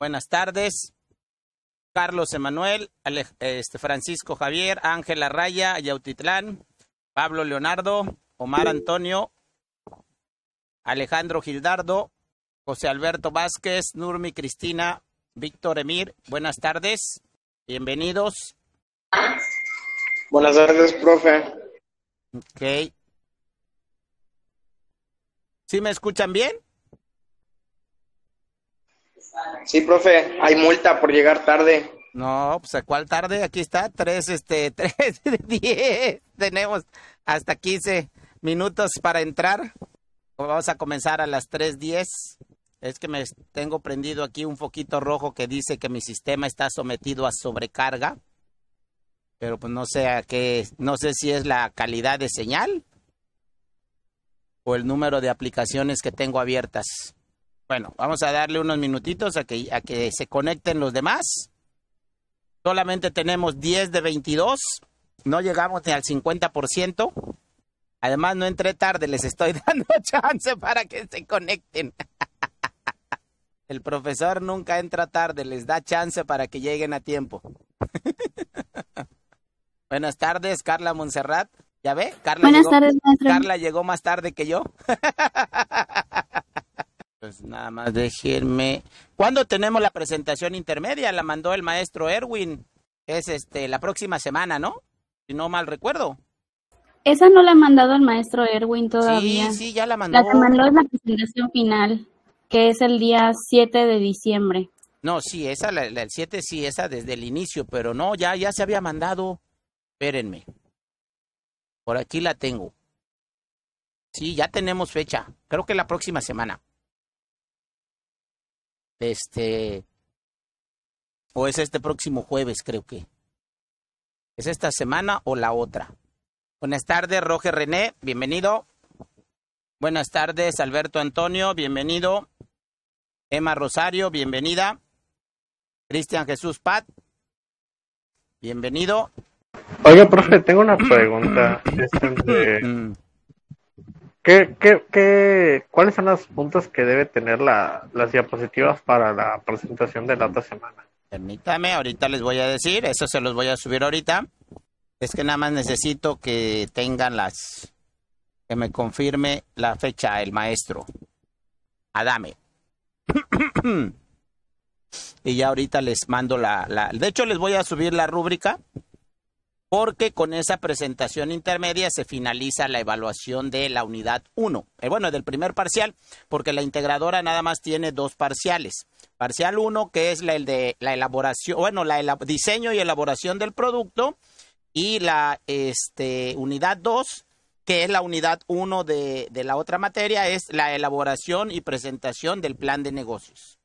Buenas tardes. Carlos Emanuel, este, Francisco Javier, Ángela Raya, Yautitlán, Pablo Leonardo, Omar Antonio, Alejandro Gildardo, José Alberto Vázquez, Nurmi Cristina, Víctor Emir. Buenas tardes. Bienvenidos. Buenas tardes, profe. Ok. ¿Sí me escuchan bien? Sí, profe, hay multa por llegar tarde. No, pues a cuál tarde, aquí está, tres, este, tres, diez, tenemos hasta quince minutos para entrar. Vamos a comenzar a las tres diez. Es que me tengo prendido aquí un foquito rojo que dice que mi sistema está sometido a sobrecarga. Pero pues no sé a qué, no sé si es la calidad de señal o el número de aplicaciones que tengo abiertas. Bueno, vamos a darle unos minutitos a que, a que se conecten los demás. Solamente tenemos 10 de 22. No llegamos ni al 50%. Además, no entré tarde, les estoy dando chance para que se conecten. El profesor nunca entra tarde, les da chance para que lleguen a tiempo. Buenas tardes, Carla Monserrat. ¿Ya ve? Carla llegó más tarde que yo. Pues, nada más déjenme. ¿Cuándo tenemos la presentación intermedia? La mandó el maestro Erwin. Es este la próxima semana, ¿no? Si no mal recuerdo. Esa no la ha mandado el maestro Erwin todavía. Sí, sí, ya la mandó. La que mandó es la presentación final, que es el día 7 de diciembre. No, sí, esa, la, el 7 sí, esa desde el inicio, pero no, ya, ya se había mandado. Espérenme. Por aquí la tengo. Sí, ya tenemos fecha. Creo que la próxima semana. Este, o es este próximo jueves, creo que. ¿Es esta semana o la otra? Buenas tardes, Roger René, bienvenido. Buenas tardes, Alberto Antonio, bienvenido. Emma Rosario, bienvenida. Cristian Jesús Pat, bienvenido. Oye, profe, tengo una pregunta. ¿Qué, qué, qué, cuáles son las puntas que debe tener la, las diapositivas para la presentación de la otra semana? Permítame, ahorita les voy a decir, eso se los voy a subir ahorita. Es que nada más necesito que tengan las, que me confirme la fecha el maestro. Adame. y ya ahorita les mando la, la, de hecho les voy a subir la rúbrica porque con esa presentación intermedia se finaliza la evaluación de la unidad 1, eh, bueno, del primer parcial, porque la integradora nada más tiene dos parciales. Parcial 1, que es el de la elaboración, bueno, la el diseño y elaboración del producto, y la este, unidad 2, que es la unidad 1 de, de la otra materia, es la elaboración y presentación del plan de negocios.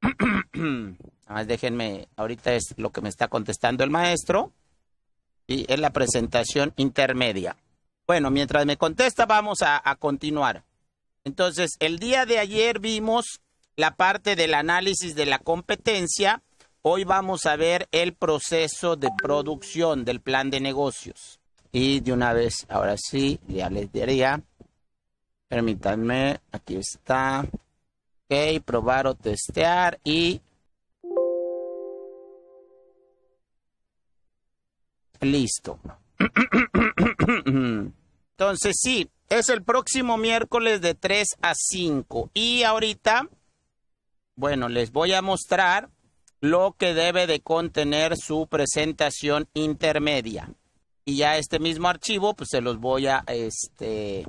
Nada más déjenme, ahorita es lo que me está contestando el maestro. Y es la presentación intermedia. Bueno, mientras me contesta, vamos a, continuar. Entonces, el día de ayer vimos la parte del análisis de la competencia. Hoy vamos a ver el proceso de producción del plan de negocios. Y de una vez, ahora sí, ya les diría. Permítanme, aquí está. Ok, probar o testear y Listo. Entonces sí, es el próximo miércoles de 3 a 5. Y ahorita, bueno, les voy a mostrar lo que debe de contener su presentación intermedia. Y ya este mismo archivo, pues se los voy a, este,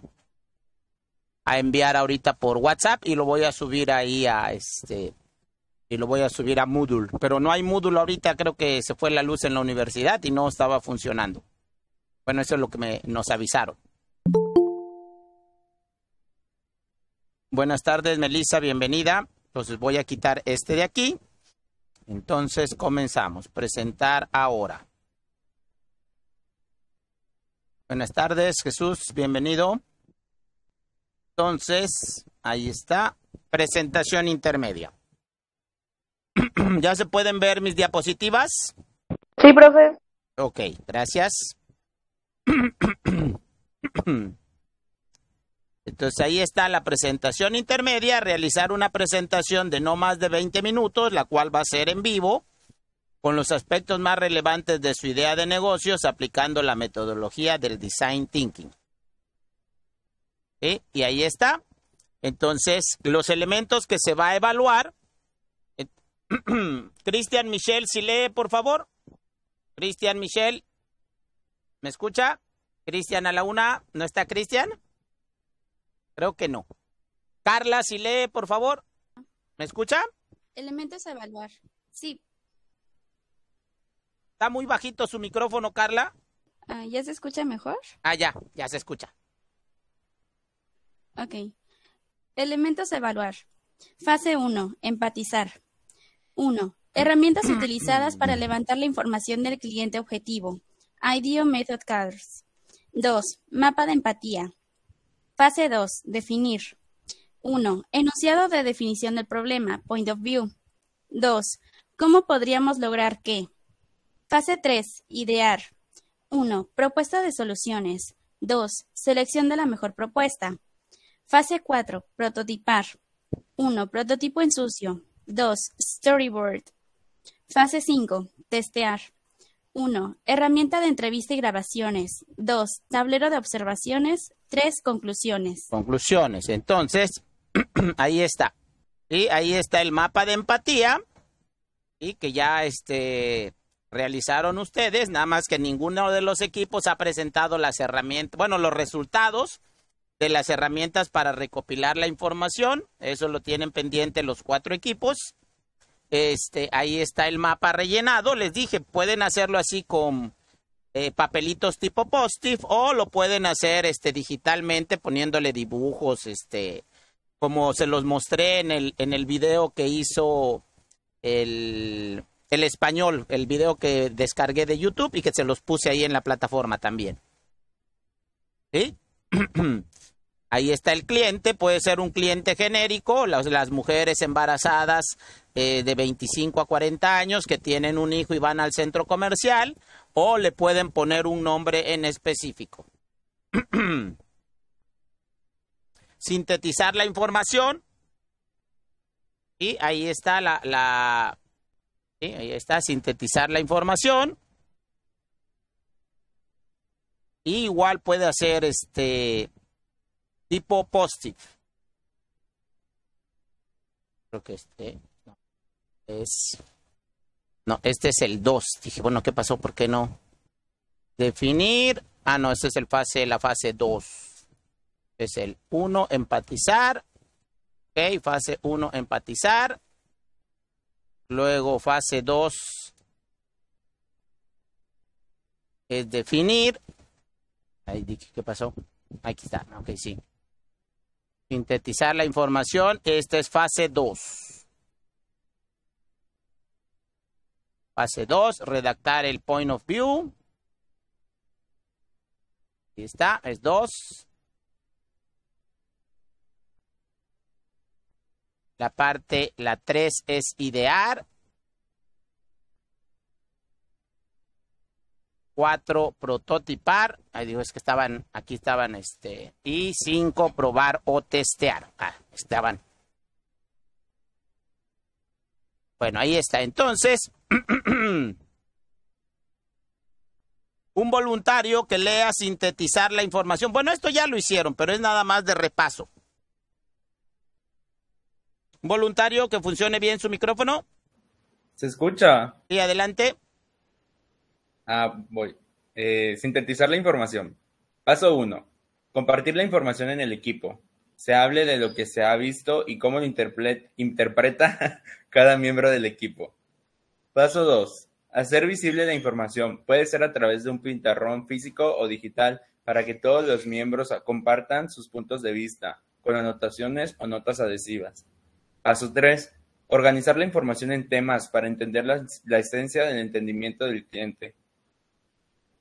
a enviar ahorita por WhatsApp y lo voy a subir ahí a, este, y lo voy a subir a Moodle. Pero no hay Moodle ahorita, creo que se fue la luz en la universidad y no estaba funcionando. Bueno, eso es lo que me, nos avisaron. Buenas tardes, Melissa, bienvenida. Entonces pues voy a quitar este de aquí. Entonces comenzamos. Presentar ahora. Buenas tardes, Jesús, bienvenido. Entonces, ahí está. Presentación intermedia. ¿Ya se pueden ver mis diapositivas? Sí, profe. Ok, gracias. Entonces ahí está la presentación intermedia, realizar una presentación de no más de 20 minutos, la cual va a ser en vivo, con los aspectos más relevantes de su idea de negocios aplicando la metodología del design thinking. Y ahí está. Entonces, los elementos que se va a evaluar Cristian Michel, si lee, por favor. Cristian Michel, ¿me escucha? Cristian a la una, ¿no está Cristian? Creo que no. Carla, si lee, por favor. ¿Me escucha? Elementos a evaluar. Sí. Está muy bajito su micrófono, Carla. Ah, ¿Ya se escucha mejor? Ah, ya, ya se escucha. Ok. Elementos a evaluar. Fase uno. Empatizar. 1. Herramientas utilizadas para levantar la información del cliente objetivo. IDEO Method Cards. 2. Mapa de empatía. Fase 2. Definir. 1. Enunciado de definición del problema, point of view. 2. ¿Cómo podríamos lograr qué? Fase 3. Idear. 1. Propuesta de soluciones. 2. Selección de la mejor propuesta. Fase 4. Prototipar. 1. Prototipo en sucio. 2. Storyboard. Fase 5. Testear. 1. Herramienta de entrevista y grabaciones. 2. Tablero de observaciones. 3. Conclusiones. Conclusiones. Entonces, ahí está. Y ahí está el mapa de empatía. Y que ya este realizaron ustedes, nada más que ninguno de los equipos ha presentado las herramientas, bueno, los resultados de las herramientas para recopilar la información. Eso lo tienen pendiente los cuatro equipos. Este, ahí está el mapa rellenado. Les dije, pueden hacerlo así con eh, papelitos tipo post-it o lo pueden hacer este, digitalmente poniéndole dibujos, este, como se los mostré en el, en el video que hizo el, el español, el video que descargué de YouTube y que se los puse ahí en la plataforma también. ¿Sí? Ahí está el cliente, puede ser un cliente genérico, las, mujeres embarazadas eh, de 25 a 40 años que tienen un hijo y van al centro comercial, o le pueden poner un nombre en específico. Sintetizar la información. Y ahí está la, ahí está, sintetizar la información. igual puede hacer este tipo post Creo que este no, es... No, este es el 2. Dije, bueno, ¿qué pasó? ¿Por qué no? Definir. Ah, no, este es el fase, la fase 2. Es el 1, empatizar. Ok, fase 1, empatizar. Luego fase 2 es definir. Ahí dije, ¿qué pasó? Aquí está, ok, sí. Sintetizar la información. Esta es fase 2. Fase 2, redactar el point of view. Aquí está, es 2. La parte, la 3 es idear. Cuatro, prototipar, ahí digo, es que estaban, aquí estaban, este, y cinco, probar o testear, ah, estaban. Bueno, ahí está, entonces, un voluntario que lea sintetizar la información, bueno, esto ya lo hicieron, pero es nada más de repaso. Un voluntario que funcione bien su micrófono. Se escucha. Sí, adelante. Ah, voy. Eh, sintetizar la información. Paso 1. Compartir la información en el equipo. Se hable de lo que se ha visto y cómo lo interpreta cada miembro del equipo. Paso 2. Hacer visible la información. Puede ser a través de un pintarrón físico o digital para que todos los miembros compartan sus puntos de vista con anotaciones o notas adhesivas. Paso 3. Organizar la información en temas para entender la esencia del entendimiento del cliente.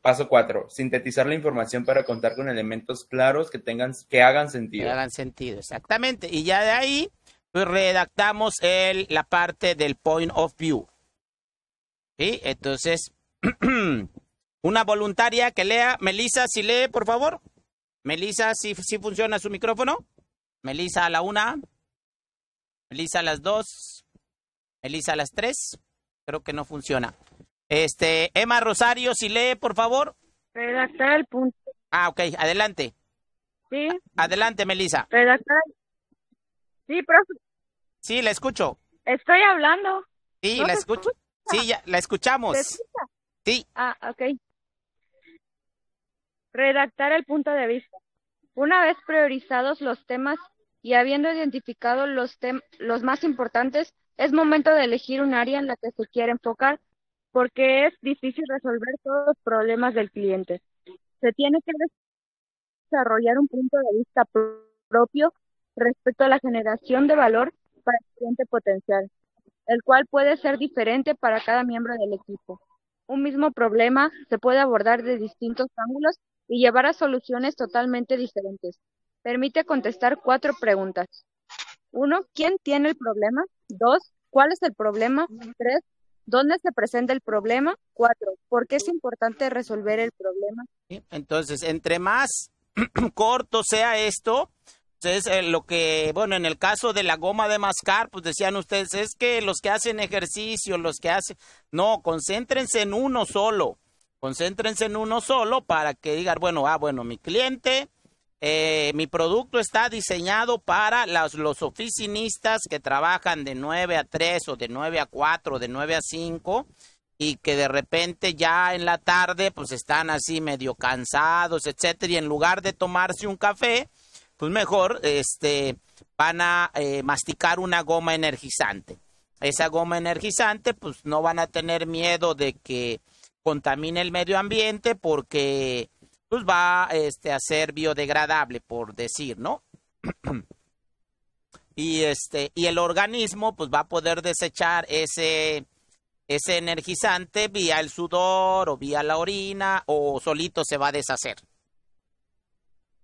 Paso cuatro: Sintetizar la información para contar con elementos claros que tengan, que hagan sentido. Que hagan sentido, exactamente. Y ya de ahí, pues redactamos el, la parte del point of view. ¿Sí? Entonces, una voluntaria que lea. Melisa, si lee, por favor. Melisa, si, si funciona su micrófono. Melisa, a la una. Melisa, a las dos. Melisa, a las tres. Creo que no funciona. Este, Emma Rosario, si lee, por favor. Redactar el punto. Ah, ok, adelante. Sí. Adelante, Melisa. Redactar. Sí, profe. Sí, la escucho. Estoy hablando. Sí, la escucho. Sí, ya, la escuchamos. Sí. Ah, ok. Redactar el punto de vista. Una vez priorizados los temas y habiendo identificado los, los más importantes, es momento de elegir un área en la que se quiere enfocar porque es difícil resolver todos los problemas del cliente. Se tiene que desarrollar un punto de vista propio respecto a la generación de valor para el cliente potencial, el cual puede ser diferente para cada miembro del equipo. Un mismo problema se puede abordar de distintos ángulos y llevar a soluciones totalmente diferentes. Permite contestar cuatro preguntas. Uno, ¿quién tiene el problema? Dos, ¿cuál es el problema? Tres, ¿Dónde se presenta el problema? Cuatro, ¿por qué es importante resolver el problema? Entonces, entre más corto sea esto, pues, es eh, lo que, bueno, en el caso de la goma de mascar, pues decían ustedes, es que los que hacen ejercicio, los que hacen, no, concéntrense en uno solo, concéntrense en uno solo para que digan, bueno, ah, bueno, mi cliente eh, mi producto está diseñado para los oficinistas que trabajan de 9 a 3 o de 9 a 4, de 9 a 5 y que de repente ya en la tarde pues están así medio cansados, etcétera, y en lugar de tomarse un café, pues mejor este van a eh, masticar una goma energizante. Esa goma energizante pues no van a tener miedo de que contamine el medio ambiente porque pues va este, a ser biodegradable, por decir, ¿no? y, este, y el organismo pues va a poder desechar ese, ese energizante vía el sudor o vía la orina o solito se va a deshacer.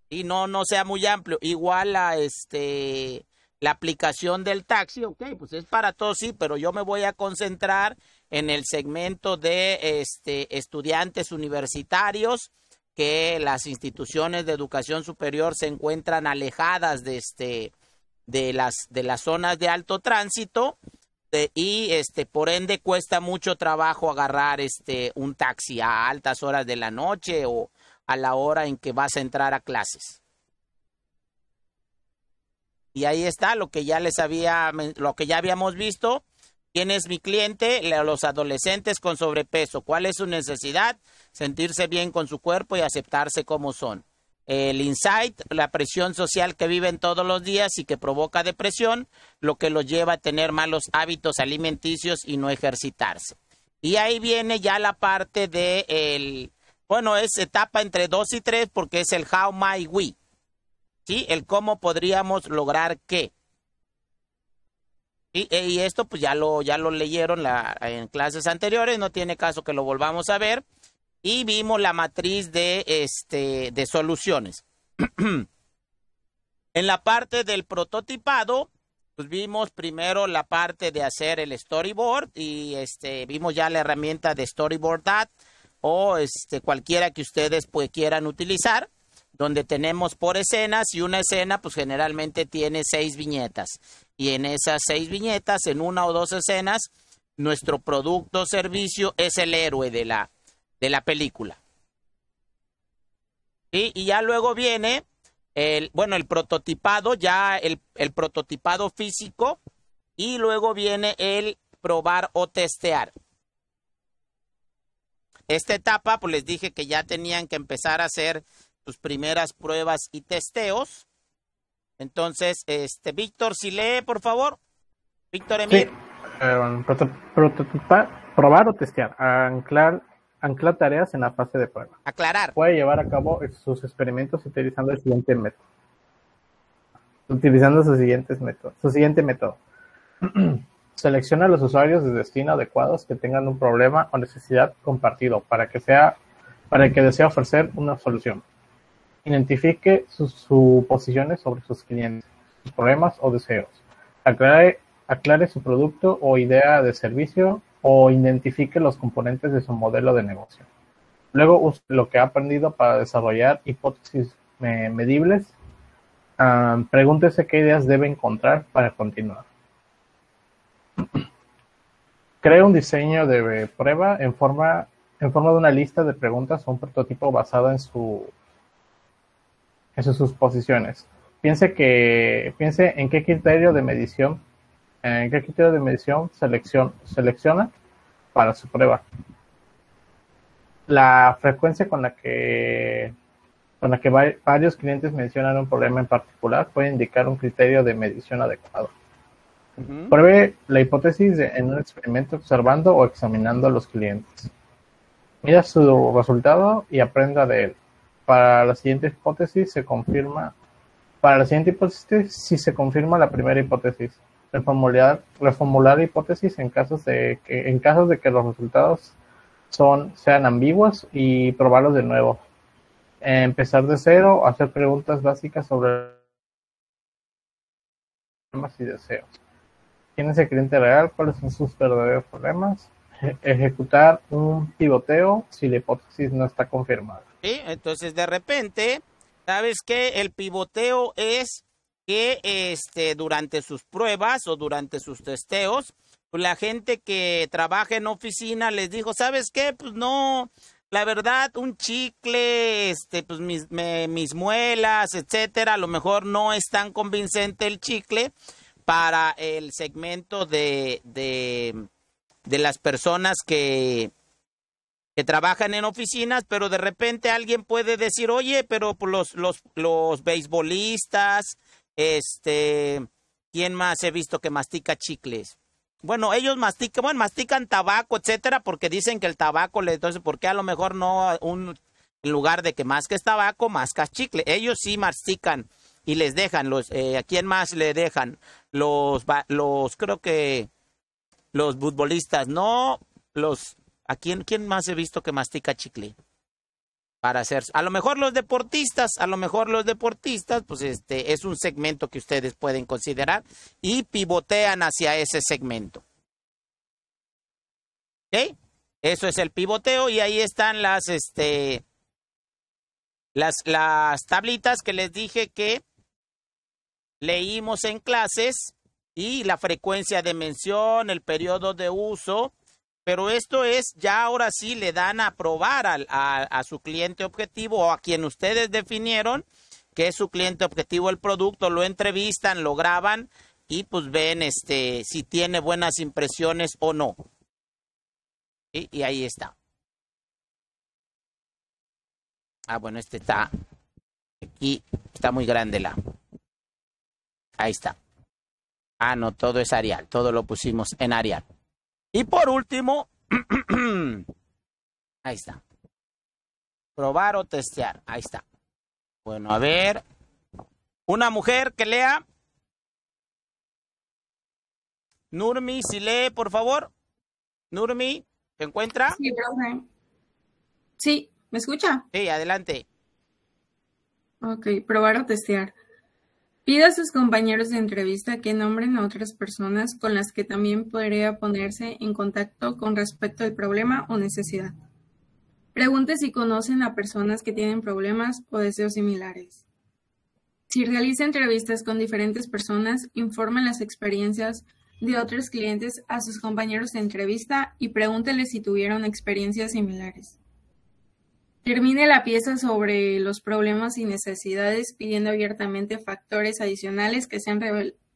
Y no, no sea muy amplio. Igual a este, la aplicación del taxi, ok, pues es para todos, sí, pero yo me voy a concentrar en el segmento de este, estudiantes universitarios que las instituciones de educación superior se encuentran alejadas de, este, de, las, de las zonas de alto tránsito eh, y este, por ende cuesta mucho trabajo agarrar este, un taxi a altas horas de la noche o a la hora en que vas a entrar a clases. Y ahí está lo que ya les había lo que ya habíamos visto ¿Quién es mi cliente? Los adolescentes con sobrepeso. ¿Cuál es su necesidad? Sentirse bien con su cuerpo y aceptarse como son. El insight, la presión social que viven todos los días y que provoca depresión, lo que los lleva a tener malos hábitos alimenticios y no ejercitarse. Y ahí viene ya la parte de el, bueno, es etapa entre dos y tres, porque es el how my we. ¿Sí? El cómo podríamos lograr qué. Eh, y, esto pues ya lo, ya lo leyeron en clases anteriores, no tiene caso que lo volvamos a ver. Y vimos la matriz de, este, de soluciones. en la parte del prototipado, pues vimos primero la parte de hacer el storyboard y este, vimos ya la herramienta de storyboard o este, cualquiera que ustedes pues, quieran utilizar donde tenemos por escenas y una escena pues generalmente tiene seis viñetas. Y en esas seis viñetas, en una o dos escenas, nuestro producto o servicio es el héroe de la, de la película. Y ya luego viene el, bueno, el prototipado, ya el, el prototipado físico, y luego viene el probar o testear. Esta etapa, pues les dije que ya tenían que empezar a hacer primeras pruebas y testeos. Entonces, este, Víctor, si lee, por favor. Víctor Emir. Eh, probar o testear. Anclar, anclar tareas en la fase de prueba. Aclarar. Puede llevar a cabo sus experimentos utilizando el siguiente método. Utilizando sus siguientes métodos. Su siguiente método. Selecciona los usuarios de destino adecuados que tengan un problema o necesidad compartido para que sea para que desea ofrecer una solución. Identifique sus posiciones sobre sus clientes, sus problemas o deseos. Aclare, aclare su producto o idea de servicio o identifique los componentes de su modelo de negocio. Luego use lo que ha aprendido para desarrollar hipótesis medibles. Ah, pregúntese qué ideas debe encontrar para continuar. Crea un diseño de prueba en forma, en forma de una lista de preguntas o un prototipo basado en su en sus posiciones. Piense, que, piense en qué criterio de medición, en qué criterio de medición selección selecciona para su prueba. La frecuencia con la que con la que varios clientes mencionan un problema en particular puede indicar un criterio de medición adecuado. Pruebe la hipótesis en un experimento observando o examinando a los clientes. Mira su resultado y aprenda de él para la siguiente hipótesis se confirma. Para la siguiente hipótesis, si se confirma la primera hipótesis, reformular, reformular hipótesis en casos de que, en casos de que los resultados son, sean ambiguos y probarlos de nuevo. Empezar de cero, hacer preguntas básicas sobre problemas y deseos. ¿Quién es el cliente real? ¿Cuáles son sus verdaderos problemas? ejecutar un pivoteo si la hipótesis no está confirmada. Entonces, de repente, ¿sabes qué? El pivoteo es que este, durante sus pruebas o durante sus testeos, pues, la gente que trabaja en oficina les dijo, ¿sabes qué? Pues no, la verdad, un chicle, este, pues mis, mis muelas, etcétera, a lo mejor no es tan convincente el chicle para el segmento de, de, de las personas que, trabajan en oficinas, pero de repente alguien puede decir, oye, pero pues, los, los, los beisbolistas, este, ¿quién más he visto que mastica chicles? Bueno, ellos mastican, bueno, mastican tabaco, etcétera, porque dicen que el tabaco le, entonces, ¿por qué a lo mejor no un, lugar de que masques tabaco, mascas chicle? Ellos sí mastican y les dejan los, eh, ¿a quién más le dejan? Los, los, creo que los futbolistas, no, los ¿A quién, quién más he visto que mastica chicle? Para hacer, a lo mejor los deportistas, a lo mejor los deportistas, pues este es un segmento que ustedes pueden considerar y pivotean hacia ese segmento. ¿Ok? Eso es el pivoteo y ahí están las, este, las, las tablitas que les dije que leímos en clases y la frecuencia de mención, el periodo de uso, pero esto es, ya ahora sí le dan a probar a, a, su cliente objetivo o a quien ustedes definieron que es su cliente objetivo el producto, lo entrevistan, lo graban y pues ven este si tiene buenas impresiones o no. Y, y ahí está. Ah, bueno, este está aquí, está muy grande la. Ahí está. Ah, no, todo es Arial, todo lo pusimos en Arial. Y por último, ahí está. Probar o testear. Ahí está. Bueno, a ver. Una mujer que lea. Nurmi, si lee, por favor. Nurmi, ¿te encuentra? Sí, profe. Sí, ¿me escucha? Sí, adelante. Ok, probar o testear. Pida a sus compañeros de entrevista que nombren a otras personas con las que también podría ponerse en contacto con respecto al problema o necesidad. Pregunte si conocen a personas que tienen problemas o deseos similares. Si realiza entrevistas con diferentes personas, informe las experiencias de otros clientes a sus compañeros de entrevista y pregúntele si tuvieron experiencias similares. Termine la pieza sobre los problemas y necesidades pidiendo abiertamente factores adicionales que sean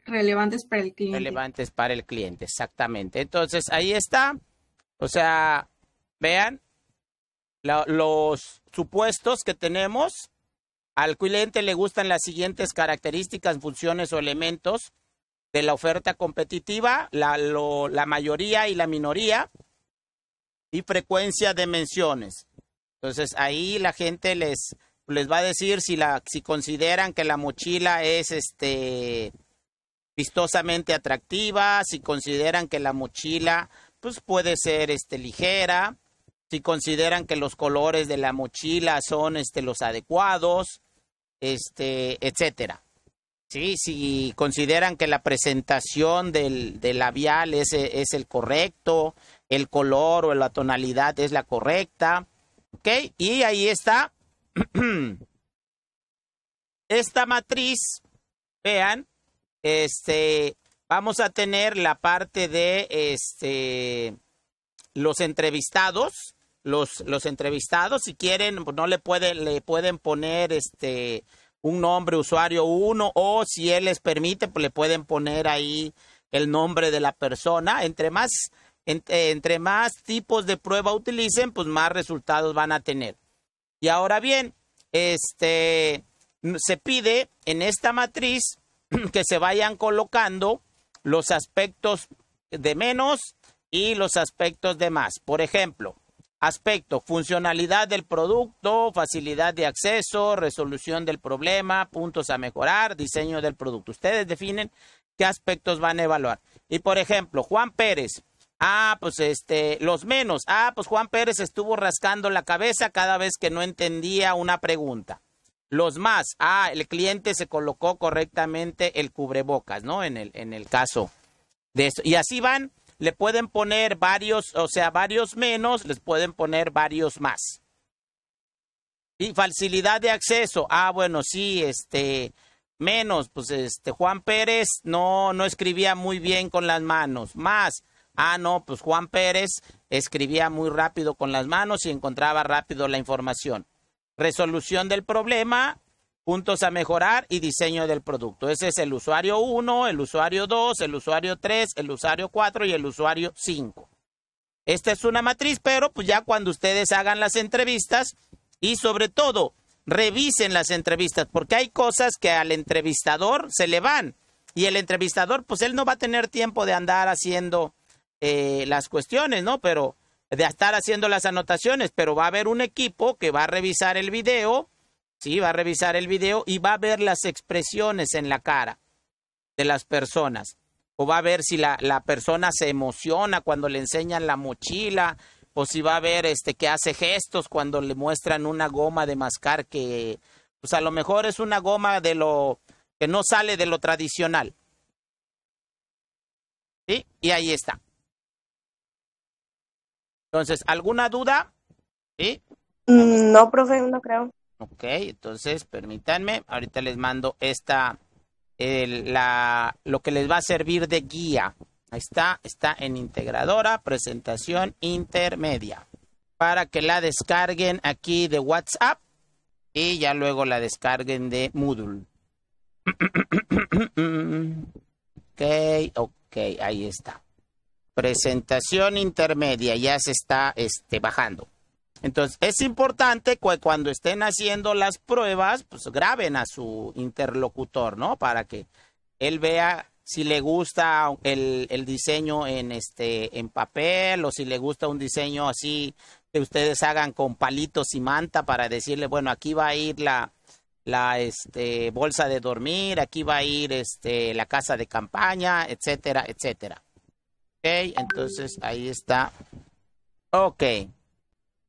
relevantes para el cliente. Relevantes para el cliente, exactamente. Entonces, ahí está. O sea, vean los supuestos que tenemos. Al cliente le gustan las siguientes características, funciones o elementos de la oferta competitiva, la, la mayoría y la minoría, y frecuencia de menciones. Entonces ahí la gente les, les va a decir si, la, si consideran que la mochila es este, vistosamente atractiva, si consideran que la mochila pues, puede ser este, ligera, si consideran que los colores de la mochila son este, los adecuados, este, etcétera. si consideran que la presentación del, labial es, el correcto, el color o la tonalidad es la correcta, ¿Ok? Y ahí está esta matriz. Vean, este, vamos a tener la parte de este, los entrevistados. Los, los entrevistados, si quieren, pues, no le pueden, le pueden poner este, un nombre usuario uno o si él les permite, pues le pueden poner ahí el nombre de la persona. Entre más eh, entre más tipos de prueba utilicen, pues más resultados van a tener. Y ahora bien, este, se pide en esta matriz que se vayan colocando los aspectos de menos y los aspectos de más. Por ejemplo, aspecto, funcionalidad del producto, facilidad de acceso, resolución del problema, puntos a mejorar, diseño del producto. Ustedes definen qué aspectos van a evaluar. Y por ejemplo, Juan Pérez, Ah, pues este, los menos. Ah, pues Juan Pérez estuvo rascando la cabeza cada vez que no entendía una pregunta. Los más. Ah, el cliente se colocó correctamente el cubrebocas, ¿no? En el, en el caso de esto. Y así van, le pueden poner varios, o sea, varios menos, les pueden poner varios más. Y facilidad de acceso. Ah, bueno, sí, este, menos, pues este, Juan Pérez no, no escribía muy bien con las manos. Más ah, no, pues Juan Pérez escribía muy rápido con las manos y encontraba rápido la información. Resolución del problema, puntos a mejorar y diseño del producto. Ese es el usuario 1, el usuario 2, el usuario 3, el usuario 4 y el usuario 5. Esta es una matriz, pero pues ya cuando ustedes hagan las entrevistas y sobre todo revisen las entrevistas, porque hay cosas que al entrevistador se le van y el entrevistador pues él no va a tener tiempo de andar haciendo eh, las cuestiones, ¿no? Pero de estar haciendo las anotaciones, pero va a haber un equipo que va a revisar el video, sí, va a revisar el video y va a ver las expresiones en la cara de las personas. O va a ver si la, la persona se emociona cuando le enseñan la mochila, o si va a ver este que hace gestos cuando le muestran una goma de mascar que pues a lo mejor es una goma de lo que no sale de lo tradicional. ¿Sí? Y ahí está. Entonces, ¿alguna duda? ¿Sí? Mm, no, profe, no creo. Ok, entonces permítanme, ahorita les mando esta, la, lo que les va a servir de guía. Ahí está, está en integradora, presentación intermedia, para que la descarguen aquí de WhatsApp y ya luego la descarguen de Moodle. ok, ok, ahí está presentación intermedia, ya se está este, bajando. Entonces, es importante que cuando estén haciendo las pruebas, pues graben a su interlocutor, ¿no? Para que él vea si le gusta el, el, diseño en este en papel o si le gusta un diseño así que ustedes hagan con palitos y manta para decirle bueno aquí va a ir la la este bolsa de dormir aquí va a ir este la casa de campaña etcétera etcétera entonces ahí está. Ok.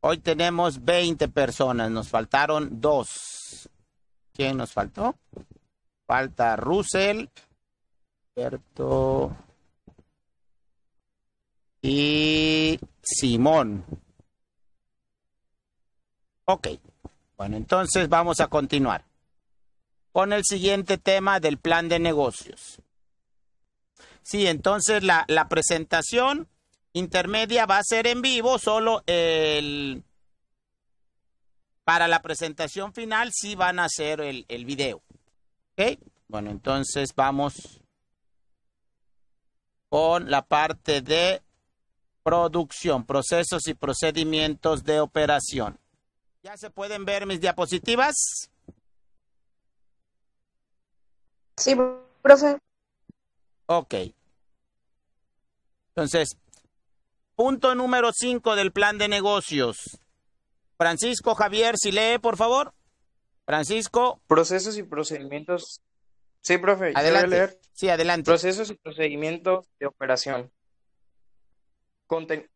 Hoy tenemos 20 personas, nos faltaron dos. ¿Quién nos faltó? Falta Russell, Berto y Simón. Ok. Bueno, entonces vamos a continuar con el siguiente tema del plan de negocios. Sí, entonces la, la presentación intermedia va a ser en vivo, solo el... Para la presentación final sí van a hacer el, el video. Bueno, entonces vamos con la parte de producción, procesos y procedimientos de operación. ¿Ya se pueden ver mis diapositivas? Sí, profe. Ok. Entonces, punto número 5 del plan de negocios. Francisco Javier, si lee, por favor. Francisco. Procesos y procedimientos. Sí, profe. Adelante. Sí, adelante. Procesos y procedimientos de operación. el,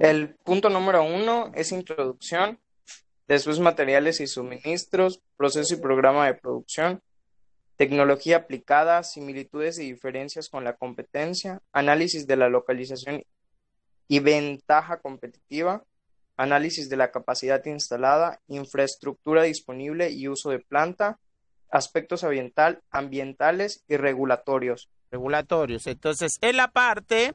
el punto número uno es introducción de sus materiales y suministros, proceso y programa de producción, tecnología aplicada, similitudes y diferencias con la competencia, análisis de la localización y ventaja competitiva, análisis de la capacidad instalada, infraestructura disponible y uso de planta, aspectos ambientales y regulatorios. Regulatorios. Entonces, en la parte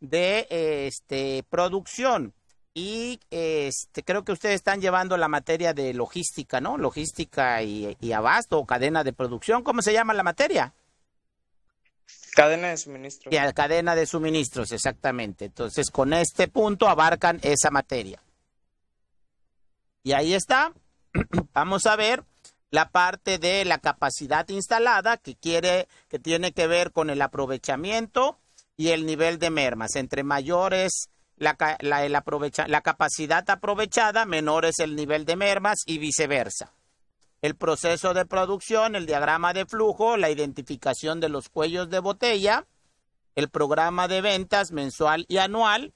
de este, producción. Y este, creo que ustedes están llevando la materia de logística, ¿no? Logística y, abasto o cadena de producción. ¿Cómo se llama la materia? Cadena de suministros. Y cadena de suministros, exactamente. Entonces, con este punto abarcan esa materia. Y ahí está. Vamos a ver la parte de la capacidad instalada que quiere que tiene que ver con el aprovechamiento y el nivel de mermas. Entre mayores la, capacidad aprovechada, menor es el nivel de mermas y viceversa. El proceso de producción, el diagrama de flujo, la identificación de los cuellos de botella, el programa de ventas mensual y anual,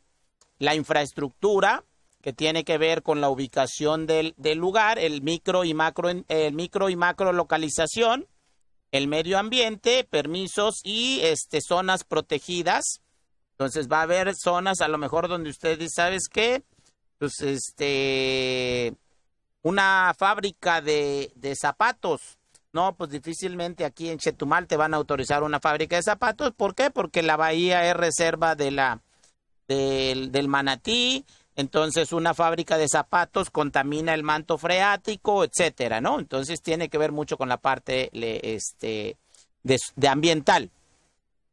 la infraestructura, que tiene que ver con la ubicación del, del lugar, el micro, y macro, el micro y macro localización, el medio ambiente, permisos y este, zonas protegidas, entonces va a haber zonas a lo mejor donde ustedes, ¿sabes que Pues este, una fábrica de, zapatos. No, pues difícilmente aquí en Chetumal te van a autorizar una fábrica de zapatos. ¿Por qué? Porque la bahía es reserva de la, del, manatí. Entonces una fábrica de zapatos contamina el manto freático, etcétera, ¿no? Entonces tiene que ver mucho con la parte este, de ambiental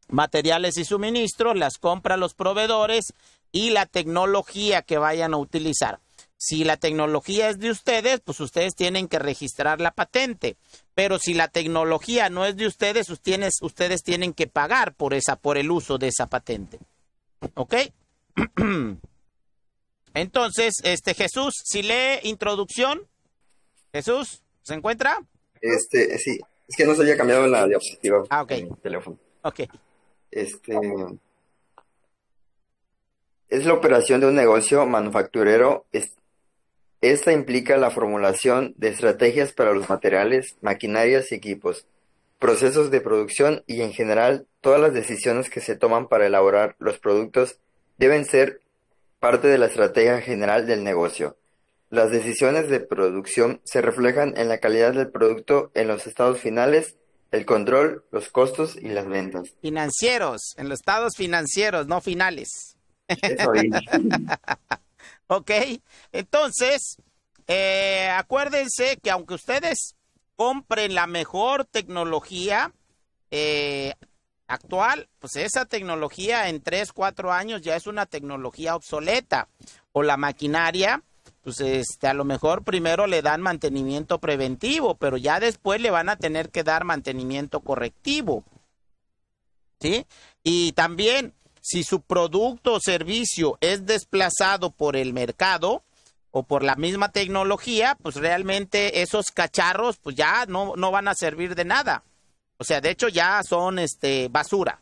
materiales y suministros, las compra los proveedores y la tecnología que vayan a utilizar. Si la tecnología es de ustedes, pues ustedes tienen que registrar la patente. Pero si la tecnología no es de ustedes, ustedes, tienen que pagar por esa, por el uso de esa patente. ¿Ok? Entonces, este Jesús, si lee introducción, Jesús, ¿se encuentra? Este, sí, es que no se haya cambiado la diapositiva. Ah, ok. teléfono. Ok. Este es la operación de un negocio manufacturero. Esta implica la formulación de estrategias para los materiales, maquinarias y equipos, procesos de producción y en general todas las decisiones que se toman para elaborar los productos deben ser parte de la estrategia general del negocio. Las decisiones de producción se reflejan en la calidad del producto en los estados finales el control, los costos y las ventas. Financieros, en los estados financieros, no finales. Eso ok, entonces, eh, acuérdense que aunque ustedes compren la mejor tecnología eh, actual, pues esa tecnología en tres, cuatro años ya es una tecnología obsoleta o la maquinaria pues este, a lo mejor primero le dan mantenimiento preventivo, pero ya después le van a tener que dar mantenimiento correctivo. ¿Sí? Y también, si su producto o servicio es desplazado por el mercado o por la misma tecnología, pues realmente esos cacharros pues ya no, no van a servir de nada. O sea, de hecho ya son este basura.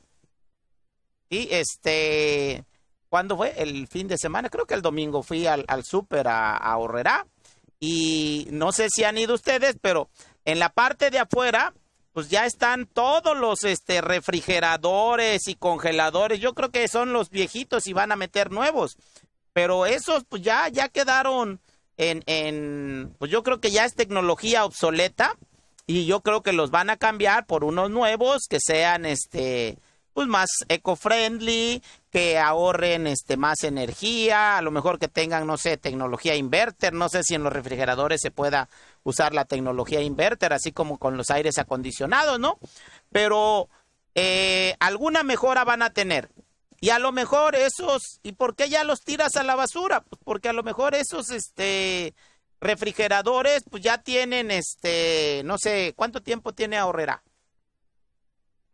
Y ¿Sí? este ¿Cuándo fue? El fin de semana, creo que el domingo fui al, al súper a, y no sé si han ido ustedes, pero en la parte de afuera pues ya están todos los este refrigeradores y congeladores. Yo creo que son los viejitos y van a meter nuevos. Pero esos pues ya ya quedaron en en pues yo creo que ya es tecnología obsoleta y yo creo que los van a cambiar por unos nuevos que sean este pues más eco-friendly, que ahorren este más energía, a lo mejor que tengan no sé, tecnología inverter, no sé si en los refrigeradores se pueda usar la tecnología inverter, así como con los aires acondicionados, ¿no? Pero eh, alguna mejora van a tener. Y a lo mejor esos, ¿y por qué ya los tiras a la basura? Pues porque a lo mejor esos este refrigeradores pues ya tienen este, no sé, ¿cuánto tiempo tiene ahorrera?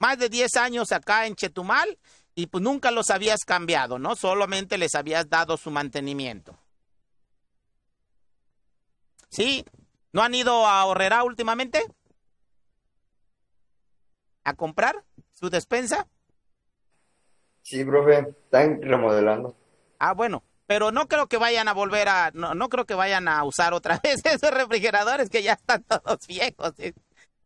más de 10 años acá en Chetumal y pues nunca los habías cambiado, ¿no? Solamente les habías dado su mantenimiento. ¿Sí? ¿No han ido a Horrera últimamente? ¿A comprar su despensa? Sí, profe, están remodelando. Ah, bueno, pero no creo que vayan a volver a, no, no creo que vayan a usar otra vez esos refrigeradores que ya están todos viejos. ¿sí?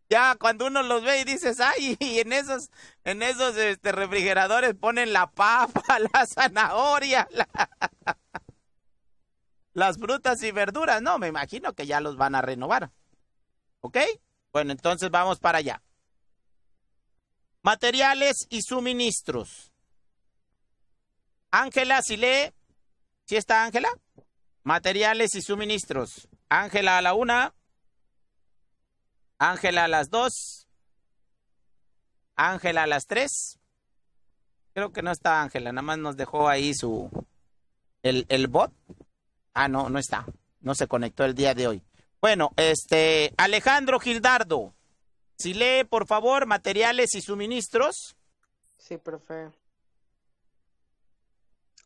ya cuando uno los ve y dices, ay, y en esos, en esos este, refrigeradores ponen la papa, la zanahoria, las frutas y verduras. No, me imagino que ya los van a renovar. ¿Ok? Bueno, entonces vamos para allá. Materiales y suministros. Ángela, si lee. ¿Sí está Ángela? Materiales y suministros. Ángela a la una. Ángela a las dos. Ángela a las tres. Creo que no está Ángela, nada más nos dejó ahí su el, el bot. Ah, no, no está. No se conectó el día de hoy. Bueno, este Alejandro Gildardo, si lee por favor materiales y suministros. Sí, profe.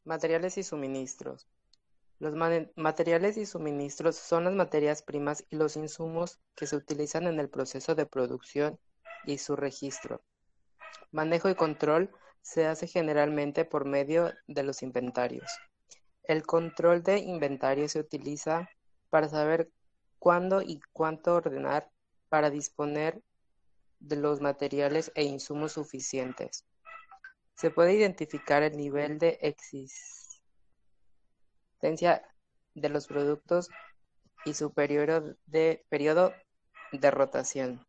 Materiales y suministros. Los materiales y suministros son las materias primas y los insumos que se utilizan en el proceso de producción y su registro. Manejo y control se hace generalmente por medio de los inventarios. El control de inventario se utiliza para saber cuándo y cuánto ordenar para disponer de los materiales e insumos suficientes. Se puede identificar el nivel de existencia de los productos y su periodo de, periodo de rotación.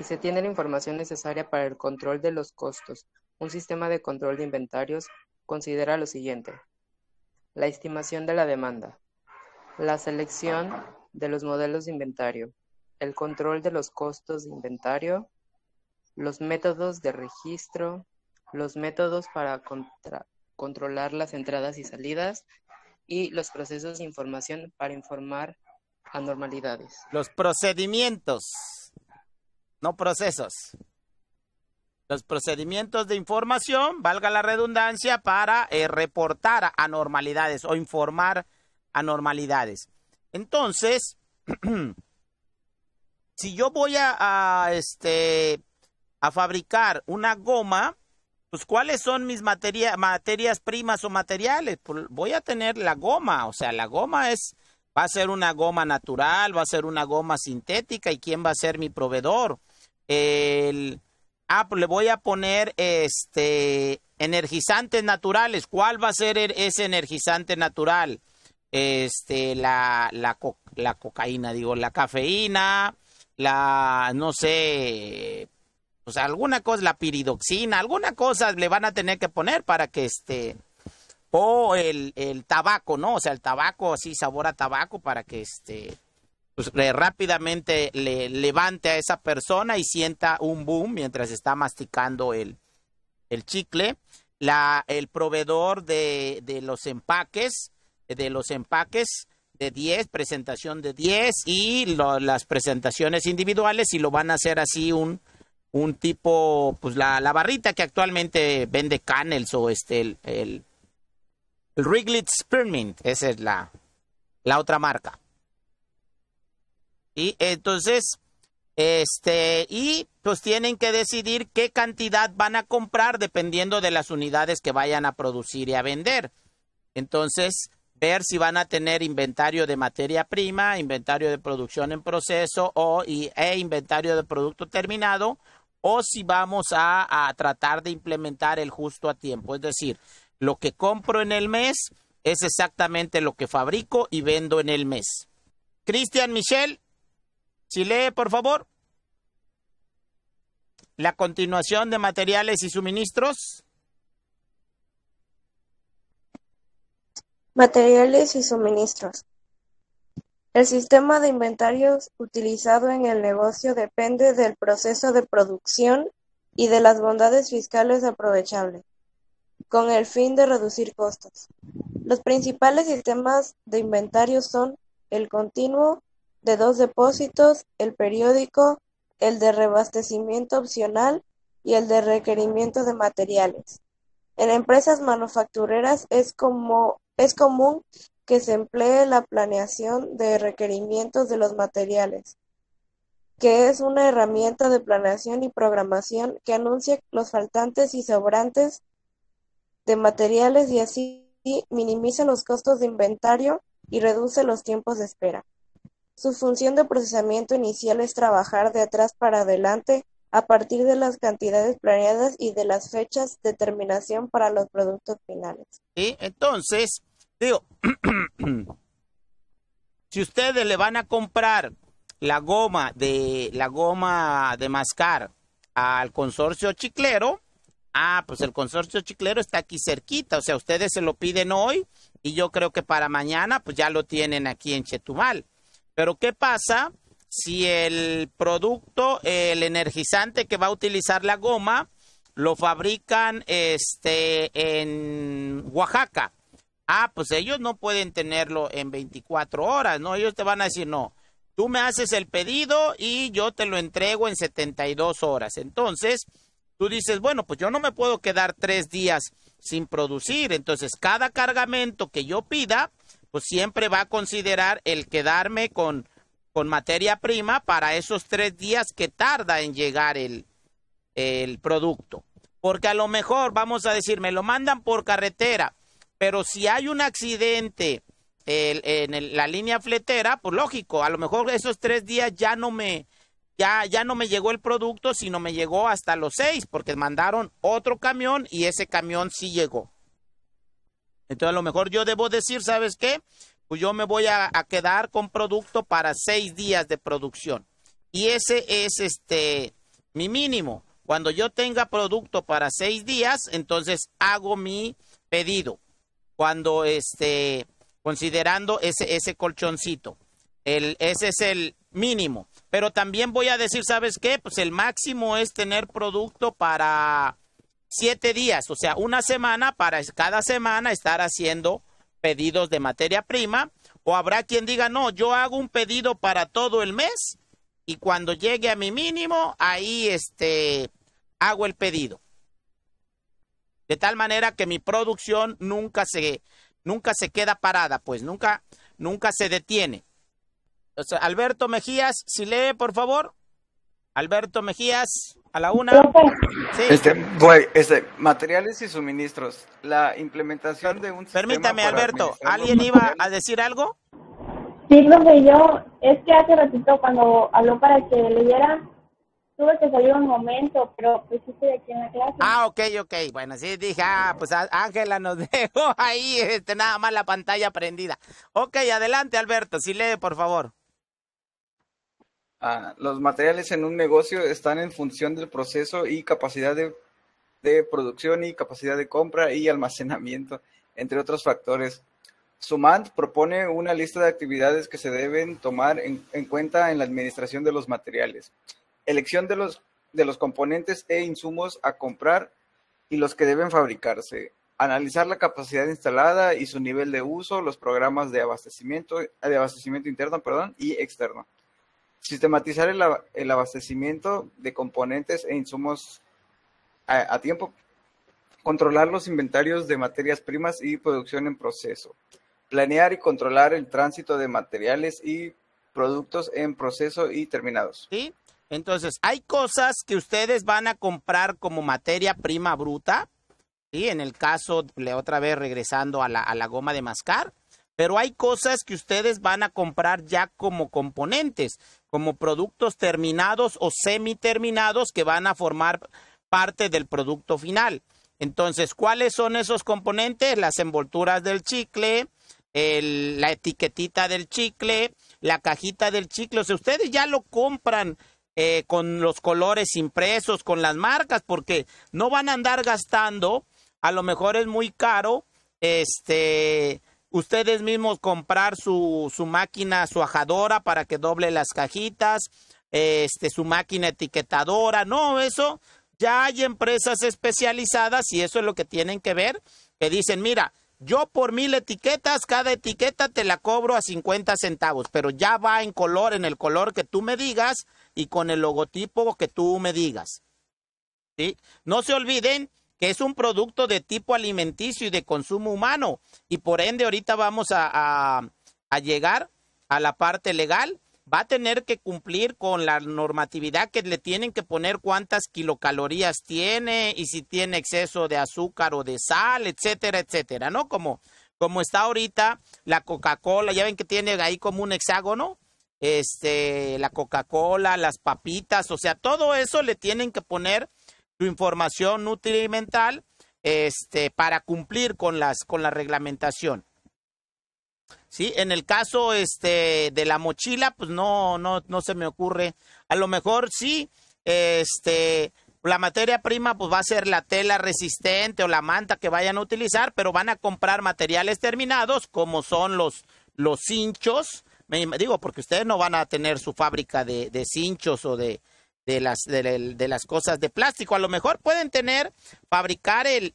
Y se tiene la información necesaria para el control de los costos. Un sistema de control de inventarios considera lo siguiente. La estimación de la demanda. La selección de los modelos de inventario. El control de los costos de inventario. Los métodos de registro. Los métodos para contratar, controlar las entradas y salidas y los procesos de información para informar anormalidades. Los procedimientos, no procesos. Los procedimientos de información, valga la redundancia, para eh, reportar anormalidades o informar anormalidades. Entonces, si yo voy a, este, a fabricar una goma, pues cuáles son mis materias primas o materiales. Pues voy a tener la goma, o sea, la goma es, va a ser una goma natural, va a ser una goma sintética y quién va a ser mi proveedor. El, ah, pues le voy a poner este energizantes naturales. ¿Cuál va a ser e-, ese energizante natural? Este, la, la, la cocaína, digo, la cafeína, la, no sé, o pues, sea, alguna cosa, la piridoxina, alguna cosa le van a tener que poner para que este, o el, tabaco, ¿no? O sea, el tabaco, así, sabor a tabaco para que este, pues, rápidamente le levante a esa persona y sienta un boom mientras está masticando el, chicle. La, el proveedor de, los empaques, de los empaques, de 10, presentación de 10 y las presentaciones individuales y lo van a hacer así un un tipo, pues la, la barrita que actualmente vende Canels o este, el, el, el esa es la, la otra marca. Y entonces, este, y pues tienen que decidir qué cantidad van a comprar dependiendo de las unidades que vayan a producir y a vender. Entonces, ver si van a tener inventario de materia prima, inventario de producción en proceso o, y, e inventario de producto terminado o si vamos a, tratar de implementar el justo a tiempo. Es decir, lo que compro en el mes es exactamente lo que fabrico y vendo en el mes. Cristian Michel, si lee, por favor. La continuación de materiales y suministros. Materiales y suministros. El sistema de inventarios utilizado en el negocio depende del proceso de producción y de las bondades fiscales aprovechables, con el fin de reducir costos. Los principales sistemas de inventarios son el continuo de dos depósitos, el periódico, el de reabastecimiento opcional y el de requerimiento de materiales. En empresas manufactureras es, como, es común que se emplee la planeación de requerimientos de los materiales, que es una herramienta de planeación y programación que anuncia los faltantes y sobrantes de materiales y así minimiza los costos de inventario y reduce los tiempos de espera. Su función de procesamiento inicial es trabajar de atrás para adelante a partir de las cantidades planeadas y de las fechas de terminación para los productos finales. Y entonces, Digo, si ustedes le van a comprar la goma de la goma de mascar al consorcio chiclero, ah, pues el consorcio chiclero está aquí cerquita, o sea, ustedes se lo piden hoy y yo creo que para mañana pues ya lo tienen aquí en Chetumal. Pero ¿qué pasa si el producto, el energizante que va a utilizar la goma, lo fabrican este en Oaxaca? Ah, pues ellos no pueden tenerlo en 24 horas, ¿no? Ellos te van a decir, no, tú me haces el pedido y yo te lo entrego en 72 horas. Entonces, tú dices, bueno, pues yo no me puedo quedar tres días sin producir. Entonces, cada cargamento que yo pida, pues siempre va a considerar el quedarme con, con materia prima para esos tres días que tarda en llegar el, el producto. Porque a lo mejor, vamos a decir, me lo mandan por carretera pero si hay un accidente en la línea fletera, pues lógico, a lo mejor esos tres días ya no me, ya, no me llegó el producto, sino me llegó hasta los seis, porque mandaron otro camión y ese camión sí llegó. Entonces a lo mejor yo debo decir, ¿sabes qué? Pues yo me voy a, a quedar con producto para seis días de producción. Y ese es este mi mínimo. Cuando yo tenga producto para seis días, entonces hago mi pedido cuando este, considerando ese, ese colchoncito. El, ese es el mínimo. Pero también voy a decir, ¿sabes qué? Pues el máximo es tener producto para siete días, o sea, una semana para cada semana estar haciendo pedidos de materia prima. O habrá quien diga, no, yo hago un pedido para todo el mes y cuando llegue a mi mínimo, ahí este, hago el pedido. De tal manera que mi producción nunca se, nunca se queda parada, pues nunca, nunca se detiene. Alberto Mejías, si lee, por favor. Alberto Mejías, a la una. Este, este, materiales y suministros. La implementación de un Permítame, Alberto, ¿alguien iba a decir algo? Sí, que yo, es que hace ratito cuando habló para que leyera, tuve que salir un momento, pero pues estoy aquí en la clase. Ah, ok, ok. Bueno, sí, dije, ah, pues Ángela nos dejó ahí, este, nada más la pantalla prendida. Ok, adelante, Alberto, si lee, por favor. Ah, los materiales en un negocio están en función del proceso y capacidad de, producción y capacidad de compra y almacenamiento, entre otros factores. Sumant propone una lista de actividades que se deben tomar en, cuenta en la administración de los materiales elección de los, de los componentes e insumos a comprar y los que deben fabricarse, analizar la capacidad instalada y su nivel de uso, los programas de abastecimiento, de abastecimiento interno perdón, y externo, sistematizar el, abastecimiento de componentes e insumos a, tiempo, controlar los inventarios de materias primas y producción en proceso, planear y controlar el tránsito de materiales y productos en proceso y terminados. Sí, entonces, hay cosas que ustedes van a comprar como materia prima bruta, y en el caso, otra vez regresando a la, a la goma de mascar, pero hay cosas que ustedes van a comprar ya como componentes, como productos terminados o semi-terminados que van a formar parte del producto final. Entonces, ¿cuáles son esos componentes? Las envolturas del chicle, la etiquetita del chicle, la cajita del chicle. O sea, ustedes ya lo compran eh, con los colores impresos, con las marcas, porque no van a andar gastando, a lo mejor es muy caro, este, ustedes mismos comprar su, su máquina su ajadora para que doble las cajitas, este, su máquina etiquetadora, no, eso ya hay empresas especializadas y eso es lo que tienen que ver, que dicen, mira, yo por mil etiquetas, cada etiqueta te la cobro a 50 centavos, pero ya va en color, en el color que tú me digas, y con el logotipo que tú me digas. ¿Sí? No se olviden que es un producto de tipo alimenticio y de consumo humano y por ende ahorita vamos a, llegar a la parte legal va a tener que cumplir con la normatividad que le tienen que poner cuántas kilocalorías tiene y si tiene exceso de azúcar o de sal, etcétera, etcétera, ¿no? Como, como está ahorita la Coca-Cola, ya ven que tiene ahí como un hexágono, este, la Coca-Cola, las papitas, o sea, todo eso le tienen que poner su información nutrimental este, para cumplir con, las, con la reglamentación. ¿Sí? En el caso este, de la mochila, pues no, no, no se me ocurre. A lo mejor sí, este, la materia prima pues va a ser la tela resistente o la manta que vayan a utilizar, pero van a comprar materiales terminados como son los, los hinchos, me, digo, porque ustedes no van a tener su fábrica de, cinchos o de, las, cosas de plástico. A lo mejor pueden tener, fabricar el,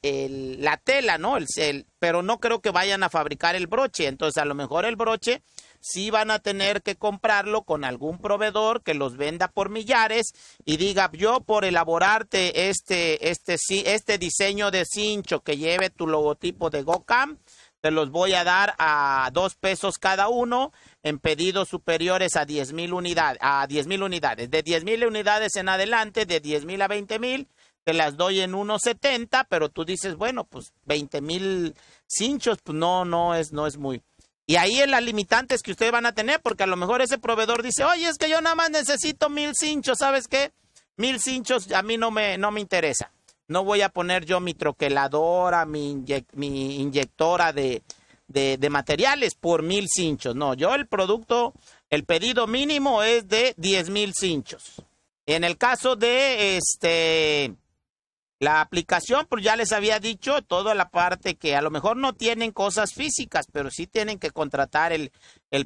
la tela, ¿no? El, pero no creo que vayan a fabricar el broche. Entonces, a lo mejor el broche sí van a tener que comprarlo con algún proveedor que los venda por millares y diga, yo por elaborarte este, este, este diseño de cincho que lleve tu logotipo de GoCam, te los voy a dar a dos pesos cada uno en pedidos superiores a mil unidades, a mil unidades. De mil unidades en adelante, de mil a mil, te las doy en 1.70, pero tú dices, bueno, pues mil cinchos, pues no, no es, no es muy. Y ahí es las limitantes que ustedes van a tener, porque a lo mejor ese proveedor dice, oye, es que yo nada más necesito mil cinchos, ¿sabes qué? Mil cinchos a mí no me, no me interesa. No voy a poner yo mi troqueladora, mi inyectora de, de, materiales por mil cinchos. No, yo el producto, el pedido mínimo es de diez mil cinchos. En el caso de este la aplicación, pues ya les había dicho toda la parte que a lo mejor no tienen cosas físicas, pero sí tienen que contratar el, el,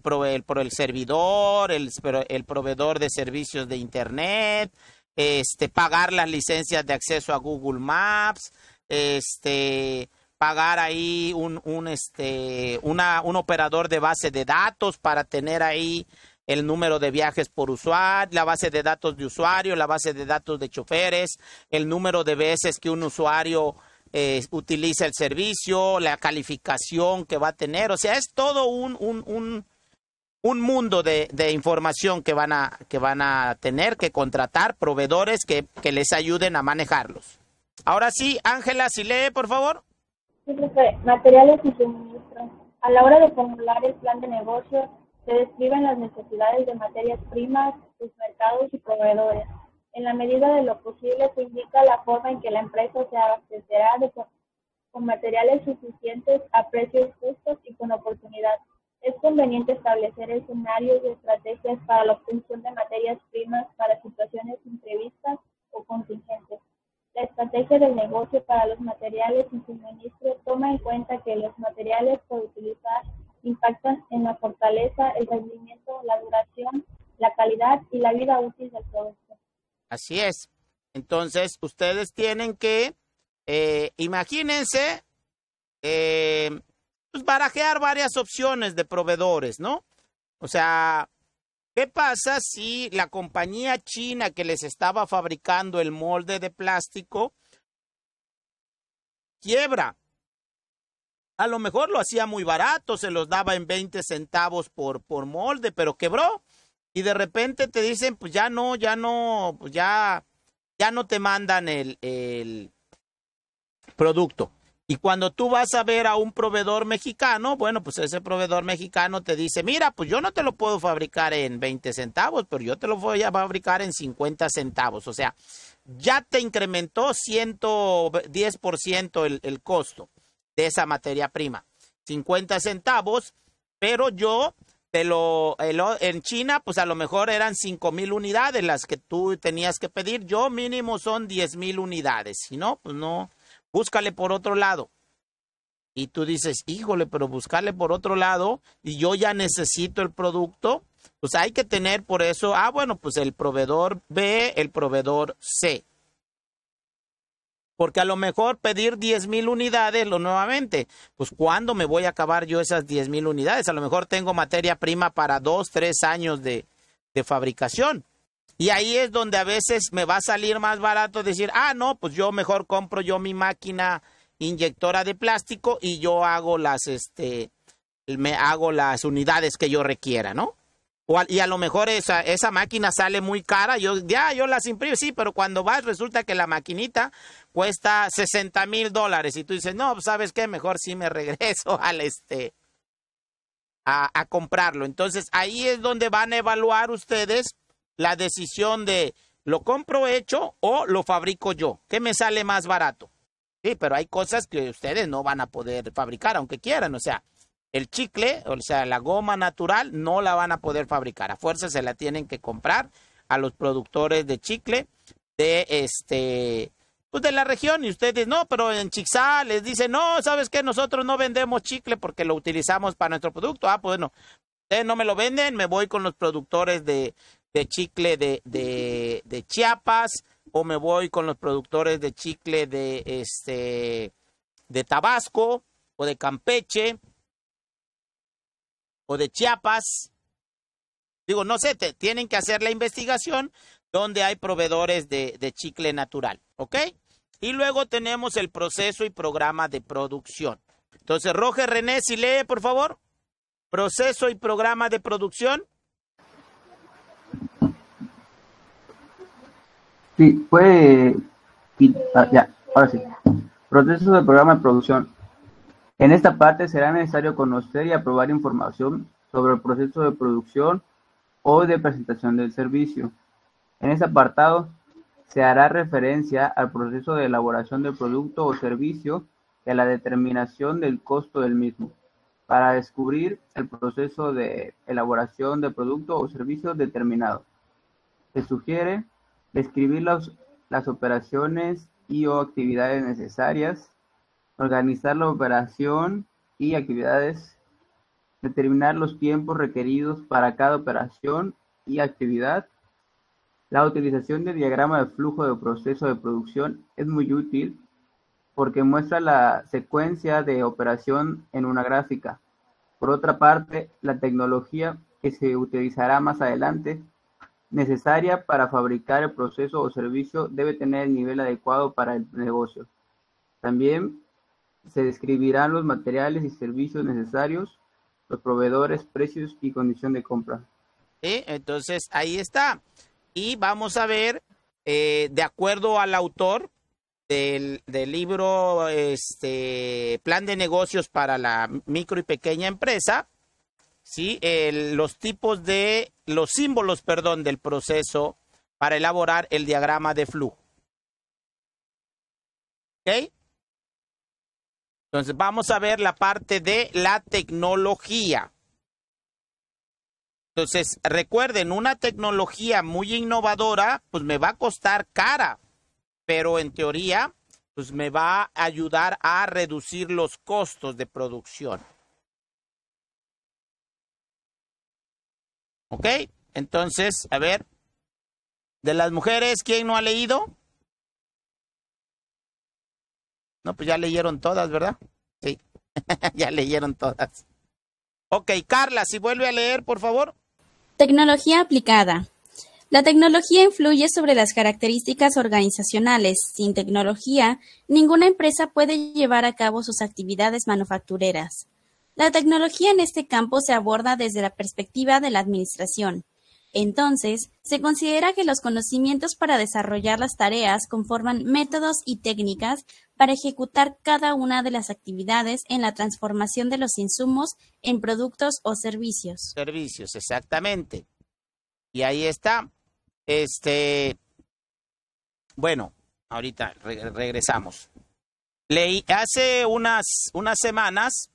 servidor, el, el proveedor de servicios de Internet, este, pagar las licencias de acceso a Google Maps, este, pagar ahí un, este, una, un operador de base de datos para tener ahí el número de viajes por usuario, la base de datos de usuario, la base de datos de choferes, el número de veces que un usuario eh, utiliza el servicio, la calificación que va a tener. O sea, es todo un, un, un, un mundo de, información que van, a, que van a tener que contratar proveedores que les ayuden a manejarlos. Ahora sí, Ángela, si lee, por favor materiales y suministros. A la hora de formular el plan de negocio, se describen las necesidades de materias primas, sus mercados y proveedores. En la medida de lo posible se indica la forma en que la empresa se abastecerá de, con materiales suficientes a precios justos y con oportunidad. Es conveniente establecer escenarios y estrategias para la obtención de materias primas para situaciones imprevistas o contingentes. La estrategia del negocio para los materiales y suministro toma en cuenta que los materiales por utilizar impactan en la fortaleza, el rendimiento, la duración, la calidad y la vida útil del producto. Así es. Entonces, ustedes tienen que, eh, imagínense, eh, pues, barajear varias opciones de proveedores, ¿no? O sea, ¿Qué pasa si la compañía china que les estaba fabricando el molde de plástico quiebra? A lo mejor lo hacía muy barato, se los daba en 20 centavos por, por molde, pero quebró. Y de repente te dicen, pues ya no, ya no, pues, ya, ya no te mandan el, el producto. Y cuando tú vas a ver a un proveedor mexicano, bueno, pues ese proveedor mexicano te dice, mira, pues yo no te lo puedo fabricar en 20 centavos, pero yo te lo voy a fabricar en 50 centavos. O sea, ya te incrementó 110% el, el costo de esa materia prima. 50 centavos, pero yo te lo, en China, pues a lo mejor eran 5 mil unidades las que tú tenías que pedir. Yo mínimo son 10 mil unidades. Si no, pues no búscale por otro lado. Y tú dices, híjole, pero buscarle por otro lado y yo ya necesito el producto. Pues hay que tener por eso, ah, bueno, pues el proveedor B, el proveedor C. Porque a lo mejor pedir 10 mil unidades, lo nuevamente, pues ¿cuándo me voy a acabar yo esas 10 mil unidades? A lo mejor tengo materia prima para dos, tres años de, de fabricación. Y ahí es donde a veces me va a salir más barato decir, ah, no, pues yo mejor compro yo mi máquina inyectora de plástico y yo hago las, este, me hago las unidades que yo requiera, ¿no? y a lo mejor esa, esa máquina sale muy cara, yo, ya, yo las imprimo, sí, pero cuando vas resulta que la maquinita cuesta 60 mil dólares y tú dices, no, pues, ¿sabes qué? Mejor sí me regreso al, este, a comprarlo. Entonces ahí es donde van a evaluar ustedes la decisión de lo compro hecho o lo fabrico yo. ¿Qué me sale más barato? Sí, pero hay cosas que ustedes no van a poder fabricar, aunque quieran. O sea, el chicle, o sea, la goma natural, no la van a poder fabricar. A fuerza se la tienen que comprar a los productores de chicle de este pues de la región y ustedes no, pero en Chixá les dicen, no, ¿sabes qué? Nosotros no vendemos chicle porque lo utilizamos para nuestro producto. Ah, pues bueno, ustedes no me lo venden, me voy con los productores de, de chicle de, Chiapas o me voy con los productores de chicle de, este, de Tabasco o de Campeche o de Chiapas. Digo, no sé, te, tienen que hacer la investigación donde hay proveedores de, de chicle natural, ¿ok? Y luego tenemos el proceso y programa de producción. Entonces, Roger René, si lee, por favor. Proceso y programa de producción. Sí, puede. Ah, ya, ahora sí. Proceso del programa de producción. En esta parte será necesario conocer y aprobar información sobre el proceso de producción o de presentación del servicio. En este apartado se hará referencia al proceso de elaboración del producto o servicio y a la determinación del costo del mismo. Para descubrir el proceso de elaboración de producto o servicio determinado, se sugiere describir las, operaciones y o actividades necesarias, organizar la operación y actividades, determinar los tiempos requeridos para cada operación y actividad. La utilización del diagrama de flujo de proceso de producción es muy útil porque muestra la secuencia de operación en una gráfica. Por otra parte, la tecnología que se utilizará más adelante necesaria para fabricar el proceso o servicio debe tener el nivel adecuado para el negocio. También se describirán los materiales y servicios necesarios, los proveedores, precios y condición de compra. Entonces, ahí está. Y vamos a ver, eh, de acuerdo al autor del, del, libro este, Plan de Negocios para la Micro y Pequeña Empresa, ¿sí? los tipos de, los símbolos, perdón, del proceso para elaborar el diagrama de flujo. ¿Ok? Entonces vamos a ver la parte de la tecnología. Entonces, recuerden, una tecnología muy innovadora, pues me va a costar cara, pero en teoría, pues me va a ayudar a reducir los costos de producción. ¿Ok? Entonces, a ver. De las mujeres, ¿quién no ha leído? No, pues ya leyeron todas, ¿verdad? Sí, ya leyeron todas. Ok, Carla, si vuelve a leer, por favor. Tecnología aplicada. La tecnología influye sobre las características organizacionales. Sin tecnología, ninguna empresa puede llevar a cabo sus actividades manufactureras. La tecnología en este campo se aborda desde la perspectiva de la administración. Entonces, se considera que los conocimientos para desarrollar las tareas conforman métodos y técnicas para ejecutar cada una de las actividades en la transformación de los insumos en productos o servicios. Servicios, exactamente. Y ahí está. Este, bueno, ahorita regresamos. Leí hace unas semanas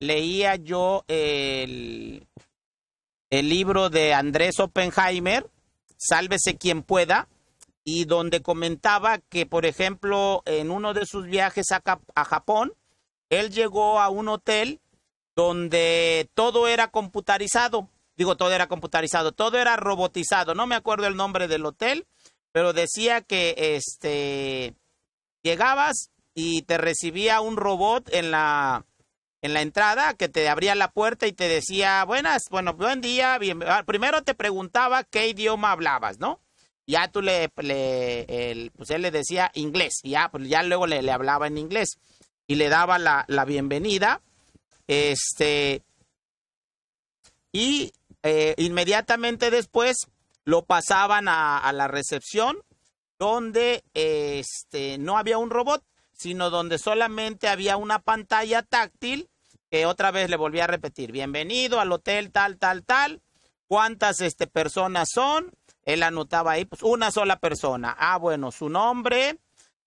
leía yo el, el libro de Andrés Oppenheimer, Sálvese quien pueda, y donde comentaba que, por ejemplo, en uno de sus viajes a, a Japón, él llegó a un hotel donde todo era computarizado, digo, todo era computarizado, todo era robotizado, no me acuerdo el nombre del hotel, pero decía que este llegabas y te recibía un robot en la en la entrada que te abría la puerta y te decía, buenas, bueno, buen día, bien, ah, primero te preguntaba qué idioma hablabas, ¿no? Ya tú le, pues él le decía inglés, y ya, pues, luego le, hablaba en inglés y le daba la, bienvenida, este, y eh, inmediatamente después lo pasaban a, la recepción donde este, no había un robot, sino donde solamente había una pantalla táctil que otra vez le volví a repetir, bienvenido al hotel tal, tal, tal, cuántas este, personas son, él anotaba ahí, pues una sola persona, ah, bueno, su nombre,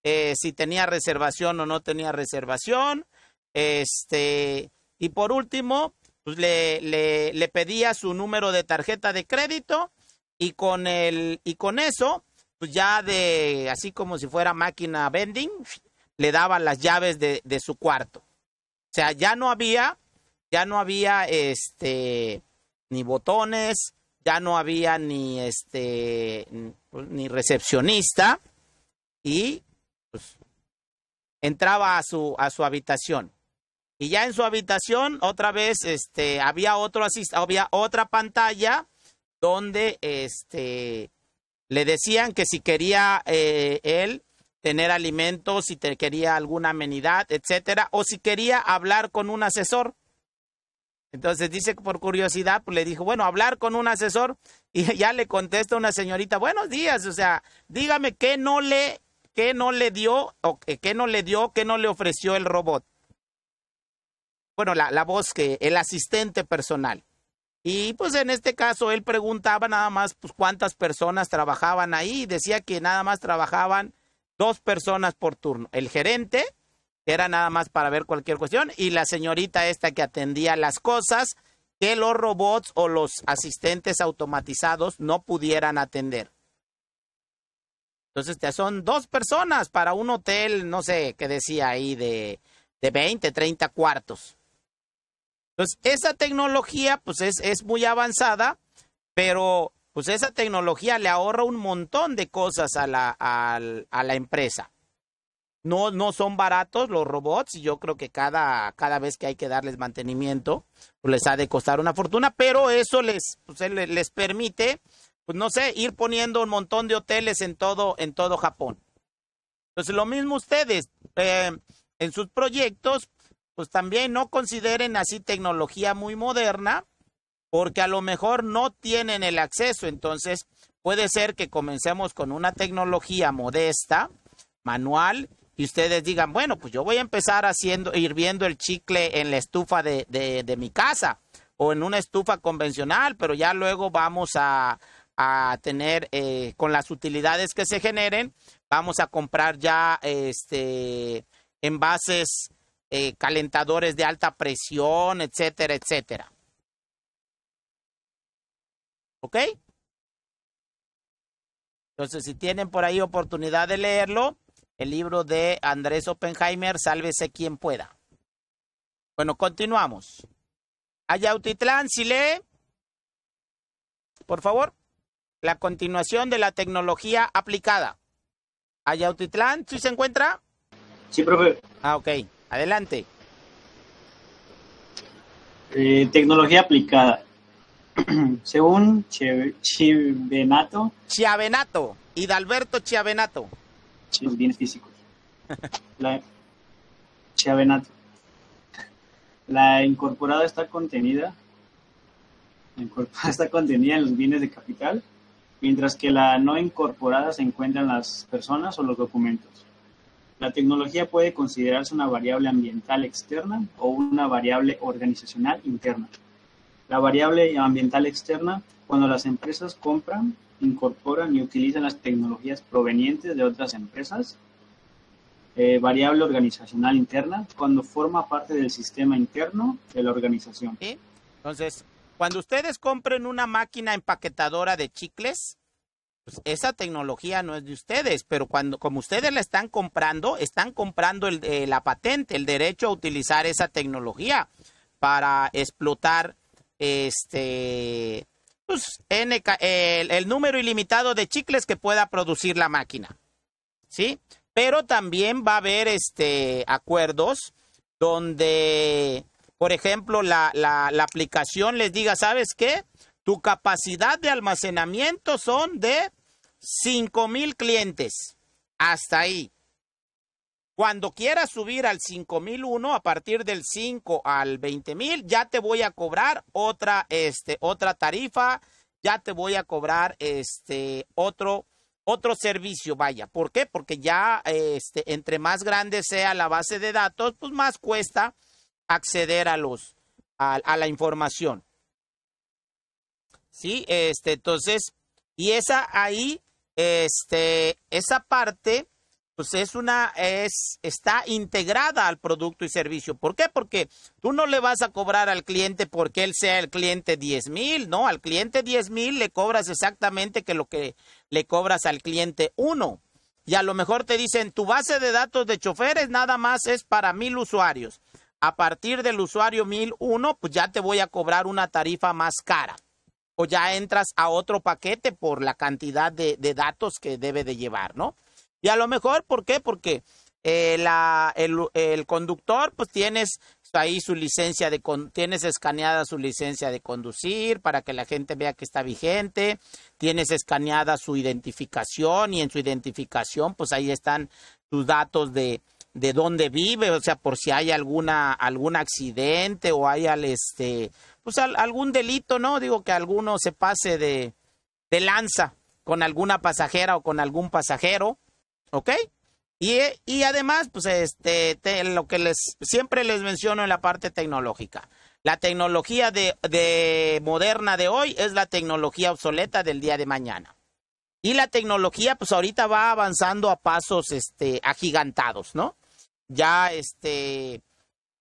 eh, si tenía reservación o no tenía reservación, este, y por último, pues le, le, pedía su número de tarjeta de crédito y con, el, y con eso, pues ya de, así como si fuera máquina vending, le daba las llaves de su cuarto. O sea, ya no había, ya no había este ni botones, ya no había ni este ni recepcionista y pues, entraba a su a su habitación. Y ya en su habitación otra vez este había otro había otra pantalla donde este le decían que si quería eh, él tener alimentos, si te quería alguna amenidad, etcétera, o si quería hablar con un asesor. Entonces dice que por curiosidad, pues le dijo, bueno, hablar con un asesor y ya le contesta una señorita, buenos días, o sea, dígame qué no le, qué no le dio, o qué no le dio, qué no le ofreció el robot. Bueno, la, la voz que, el asistente personal. Y pues en este caso él preguntaba nada más pues, cuántas personas trabajaban ahí, decía que nada más trabajaban dos personas por turno. El gerente, que era nada más para ver cualquier cuestión, y la señorita esta que atendía las cosas que los robots o los asistentes automatizados no pudieran atender. Entonces, ya son dos personas para un hotel, no sé, qué decía ahí, de, de 20, 30 cuartos. Entonces, esa tecnología, pues es, es muy avanzada, pero pues esa tecnología le ahorra un montón de cosas a la, empresa. No, no son baratos los robots y yo creo que cada, cada vez que hay que darles mantenimiento, pues les ha de costar una fortuna, pero eso les, pues, les permite, pues no sé, ir poniendo un montón de hoteles en todo, en todo Japón. Entonces, lo mismo ustedes, eh, en sus proyectos, pues también no consideren así tecnología muy moderna, porque a lo mejor no tienen el acceso. Entonces, puede ser que comencemos con una tecnología modesta, manual, y ustedes digan, bueno, pues yo voy a empezar haciendo, hirviendo el chicle en la estufa de, de, mi casa o en una estufa convencional, pero ya luego vamos a, tener eh, con las utilidades que se generen, vamos a comprar ya este envases eh, calentadores de alta presión, etcétera, etcétera. ¿Ok? Entonces, si tienen por ahí oportunidad de leerlo, el libro de Andrés Oppenheimer, Sálvese quien pueda. Bueno, continuamos. Ayautitlán, si lee, por favor, la continuación de la tecnología aplicada. Ayautitlán, si se encuentra? Sí, profe. Ah, ok. Adelante. Eh, tecnología aplicada. Según Chiavenato. Chiavenato, Hidalberto Chiavenato. Los bienes físicos. La, La incorporada está contenida. La incorporada está contenida en los bienes de capital, mientras que la no incorporada se encuentra en las personas o los documentos. La tecnología puede considerarse una variable ambiental externa o una variable organizacional interna la variable ambiental externa cuando las empresas compran, incorporan y utilizan las tecnologías provenientes de otras empresas. Eh, variable organizacional interna cuando forma parte del sistema interno de la organización. Entonces, cuando ustedes compren una máquina empaquetadora de chicles, pues, esa tecnología no es de ustedes, pero cuando como ustedes la están comprando, están comprando eh, la patente, el derecho a utilizar esa tecnología para explotar este, pues, el, número ilimitado de chicles que pueda producir la máquina. ¿Sí? Pero también va a haber este, acuerdos donde, por ejemplo, la, la, aplicación les diga, ¿sabes qué? Tu capacidad de almacenamiento son de 5,000 clientes. Hasta ahí. Cuando quieras subir al 5001 a partir del 5 al 20000, ya te voy a cobrar otra este otra tarifa, ya te voy a cobrar este otro otro servicio, vaya. ¿Por qué? Porque ya este entre más grande sea la base de datos, pues más cuesta acceder a los a, la información. Sí, este entonces y esa ahí este esa parte pues es una es está integrada al producto y servicio. ¿Por qué? Porque tú no le vas a cobrar al cliente porque él sea el cliente diez mil, no, al cliente diez mil le cobras exactamente que lo que le cobras al cliente uno. Y a lo mejor te dicen, tu base de datos de choferes nada más es para mil usuarios. A partir del usuario 1001, pues ya te voy a cobrar una tarifa más cara. O ya entras a otro paquete por la cantidad de datos que debe de llevar, ¿no? Y a lo mejor, ¿por qué? Porque eh, la, el, conductor, pues tienes ahí su licencia de, tienes escaneada su licencia de conducir para que la gente vea que está vigente, tienes escaneada su identificación y en su identificación, pues ahí están tus datos de, de dónde vive, o sea, por si hay alguna algún accidente o hay al este, pues algún delito, ¿no? Digo que alguno se pase de de lanza con alguna pasajera o con algún pasajero ¿Ok? Y, y además, pues este, lo que les siempre les menciono en la parte tecnológica. La tecnología de, de moderna de hoy es la tecnología obsoleta del día de mañana. Y la tecnología, pues ahorita va avanzando a pasos este, agigantados, ¿no? Ya este,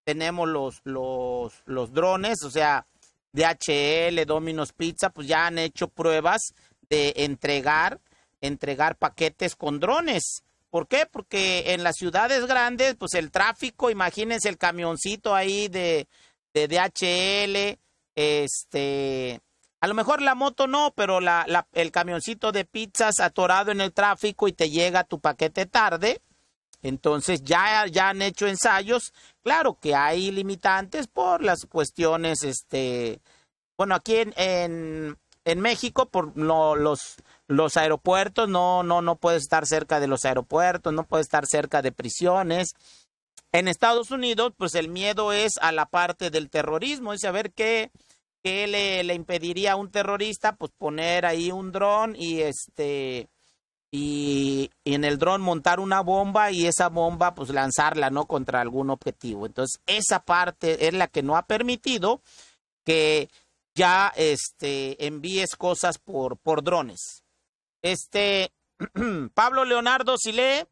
tenemos los, los, los drones, o sea, DHL, Domino's Pizza, pues ya han hecho pruebas de entregar entregar paquetes con drones. ¿Por qué? Porque en las ciudades grandes, pues el tráfico, imagínense el camioncito ahí de, de DHL, este, a lo mejor la moto no, pero el camioncito de pizzas atorado en el tráfico y te llega tu paquete tarde. Entonces ya, ya han hecho ensayos. Claro que hay limitantes por las cuestiones, este, bueno, aquí en, en, México, por los, los aeropuertos, no, no, no puede estar cerca de los aeropuertos, no puede estar cerca de prisiones. En Estados Unidos, pues el miedo es a la parte del terrorismo, es saber qué, qué le, impediría a un terrorista, pues poner ahí un dron y este y en el dron montar una bomba y esa bomba pues lanzarla no contra algún objetivo. Entonces, esa parte es la que no ha permitido que ya este envíes cosas por por drones. Este, Pablo Leonardo, si lee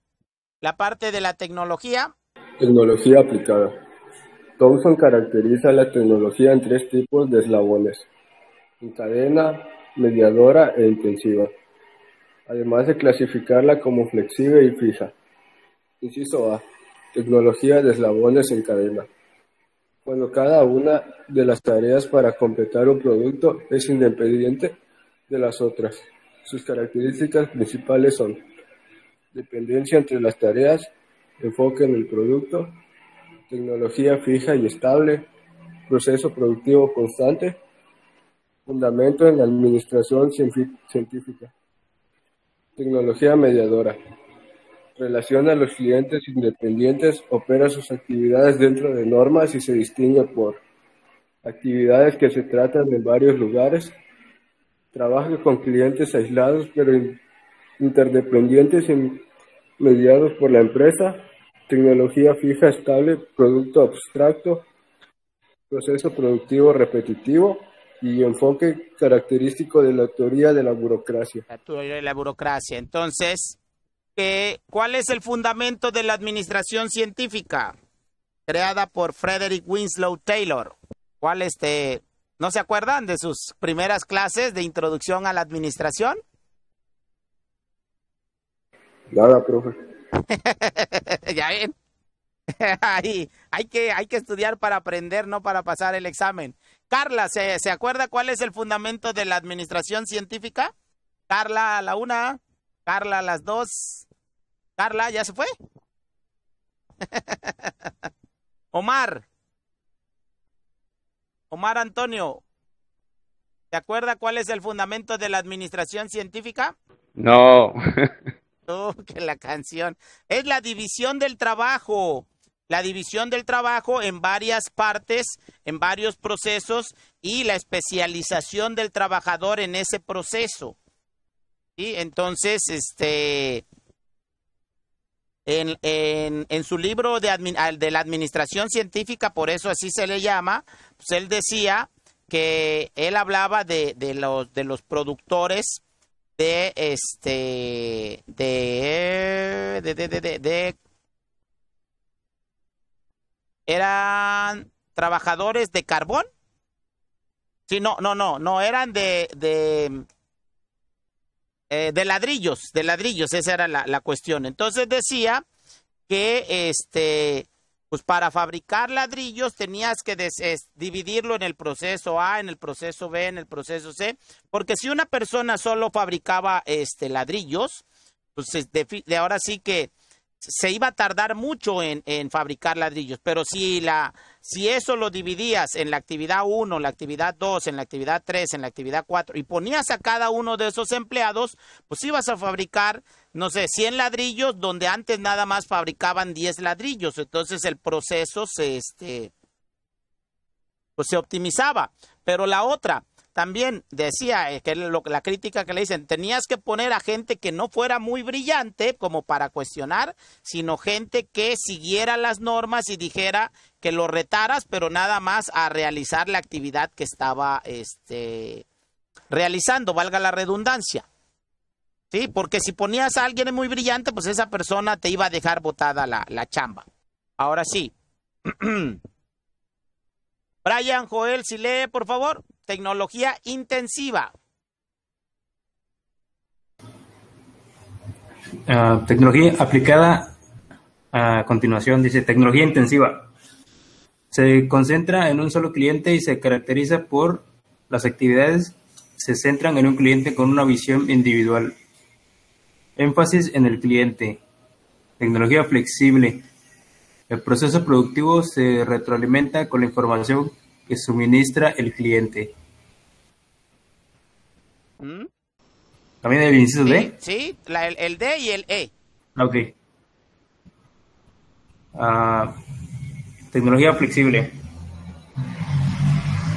la parte de la tecnología. Tecnología aplicada. Thompson caracteriza la tecnología en tres tipos de eslabones, en cadena, mediadora e intensiva, además de clasificarla como flexible y fija. Inciso A, tecnología de eslabones en cadena. Cuando cada una de las tareas para completar un producto es independiente de las otras, sus características principales son dependencia entre las tareas, enfoque en el producto, tecnología fija y estable, proceso productivo constante, fundamento en la administración científica, tecnología mediadora, Relaciona a los clientes independientes, opera sus actividades dentro de normas y se distingue por actividades que se tratan en varios lugares, Trabajo con clientes aislados pero interdependientes y mediados por la empresa, tecnología fija estable, producto abstracto, proceso productivo repetitivo y enfoque característico de la teoría de la burocracia. La teoría de la burocracia. Entonces, ¿cuál es el fundamento de la administración científica creada por Frederick Winslow Taylor? ¿Cuál es este ¿No se acuerdan de sus primeras clases de introducción a la administración? Nada, profe. ya ven. hay, que, hay que estudiar para aprender, no para pasar el examen. Carla, ¿se, ¿se acuerda cuál es el fundamento de la administración científica? Carla a la una, Carla a las dos. Carla, ¿ya se fue? Omar. Omar Antonio, ¿te acuerdas cuál es el fundamento de la administración científica? No. oh, que la canción. Es la división del trabajo. La división del trabajo en varias partes, en varios procesos y la especialización del trabajador en ese proceso. Y entonces, este, en, en, su libro de, de la administración científica, por eso así se le llama, pues él decía que él hablaba de, de, los, de los productores de este de de, de, de, eran trabajadores de carbón sí no no no no eran de de eh, de ladrillos, de ladrillos, esa era la, cuestión. Entonces decía que este, pues para fabricar ladrillos tenías que dividirlo en el proceso A, en el proceso B, en el proceso C, porque si una persona solo fabricaba este ladrillos, pues de ahora sí que se iba a tardar mucho en, fabricar ladrillos, pero si, la, si eso lo dividías en la actividad 1, la actividad 2, en la actividad 3, en la actividad 4, y ponías a cada uno de esos empleados, pues ibas a fabricar, no sé, 100 ladrillos donde antes nada más fabricaban 10 ladrillos. Entonces el proceso se, este, pues se optimizaba. Pero la otra, también decía eh, que la crítica que le dicen, tenías que poner a gente que no fuera muy brillante como para cuestionar, sino gente que siguiera las normas y dijera que lo retaras, pero nada más a realizar la actividad que estaba este, realizando, valga la redundancia. Sí, porque si ponías a alguien muy brillante, pues esa persona te iba a dejar botada la chamba. Ahora sí. Brian Joel, si lee, por favor, tecnología intensiva. Ah, tecnología aplicada a continuación, dice tecnología intensiva. Se concentra en un solo cliente y se caracteriza por las actividades se centran en un cliente con una visión individual. Énfasis en el cliente. Tecnología flexible el proceso productivo se retroalimenta con la información que suministra el cliente. ¿Mm? ¿También el inciso D? Sí, el, D y el E. Ah, ok. Ah, tecnología flexible.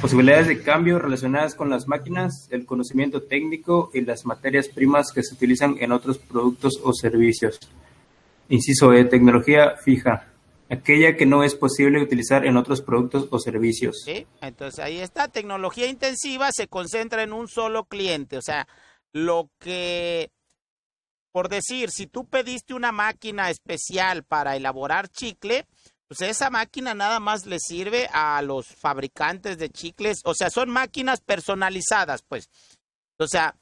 Posibilidades de cambio relacionadas con las máquinas, el conocimiento técnico y las materias primas que se utilizan en otros productos o servicios. Inciso E, tecnología fija aquella que no es posible utilizar en otros productos o servicios. ¿Sí? Entonces ahí está, tecnología intensiva se concentra en un solo cliente, o sea, lo que, por decir, si tú pediste una máquina especial para elaborar chicle, pues esa máquina nada más le sirve a los fabricantes de chicles, o sea, son máquinas personalizadas, pues. O sea,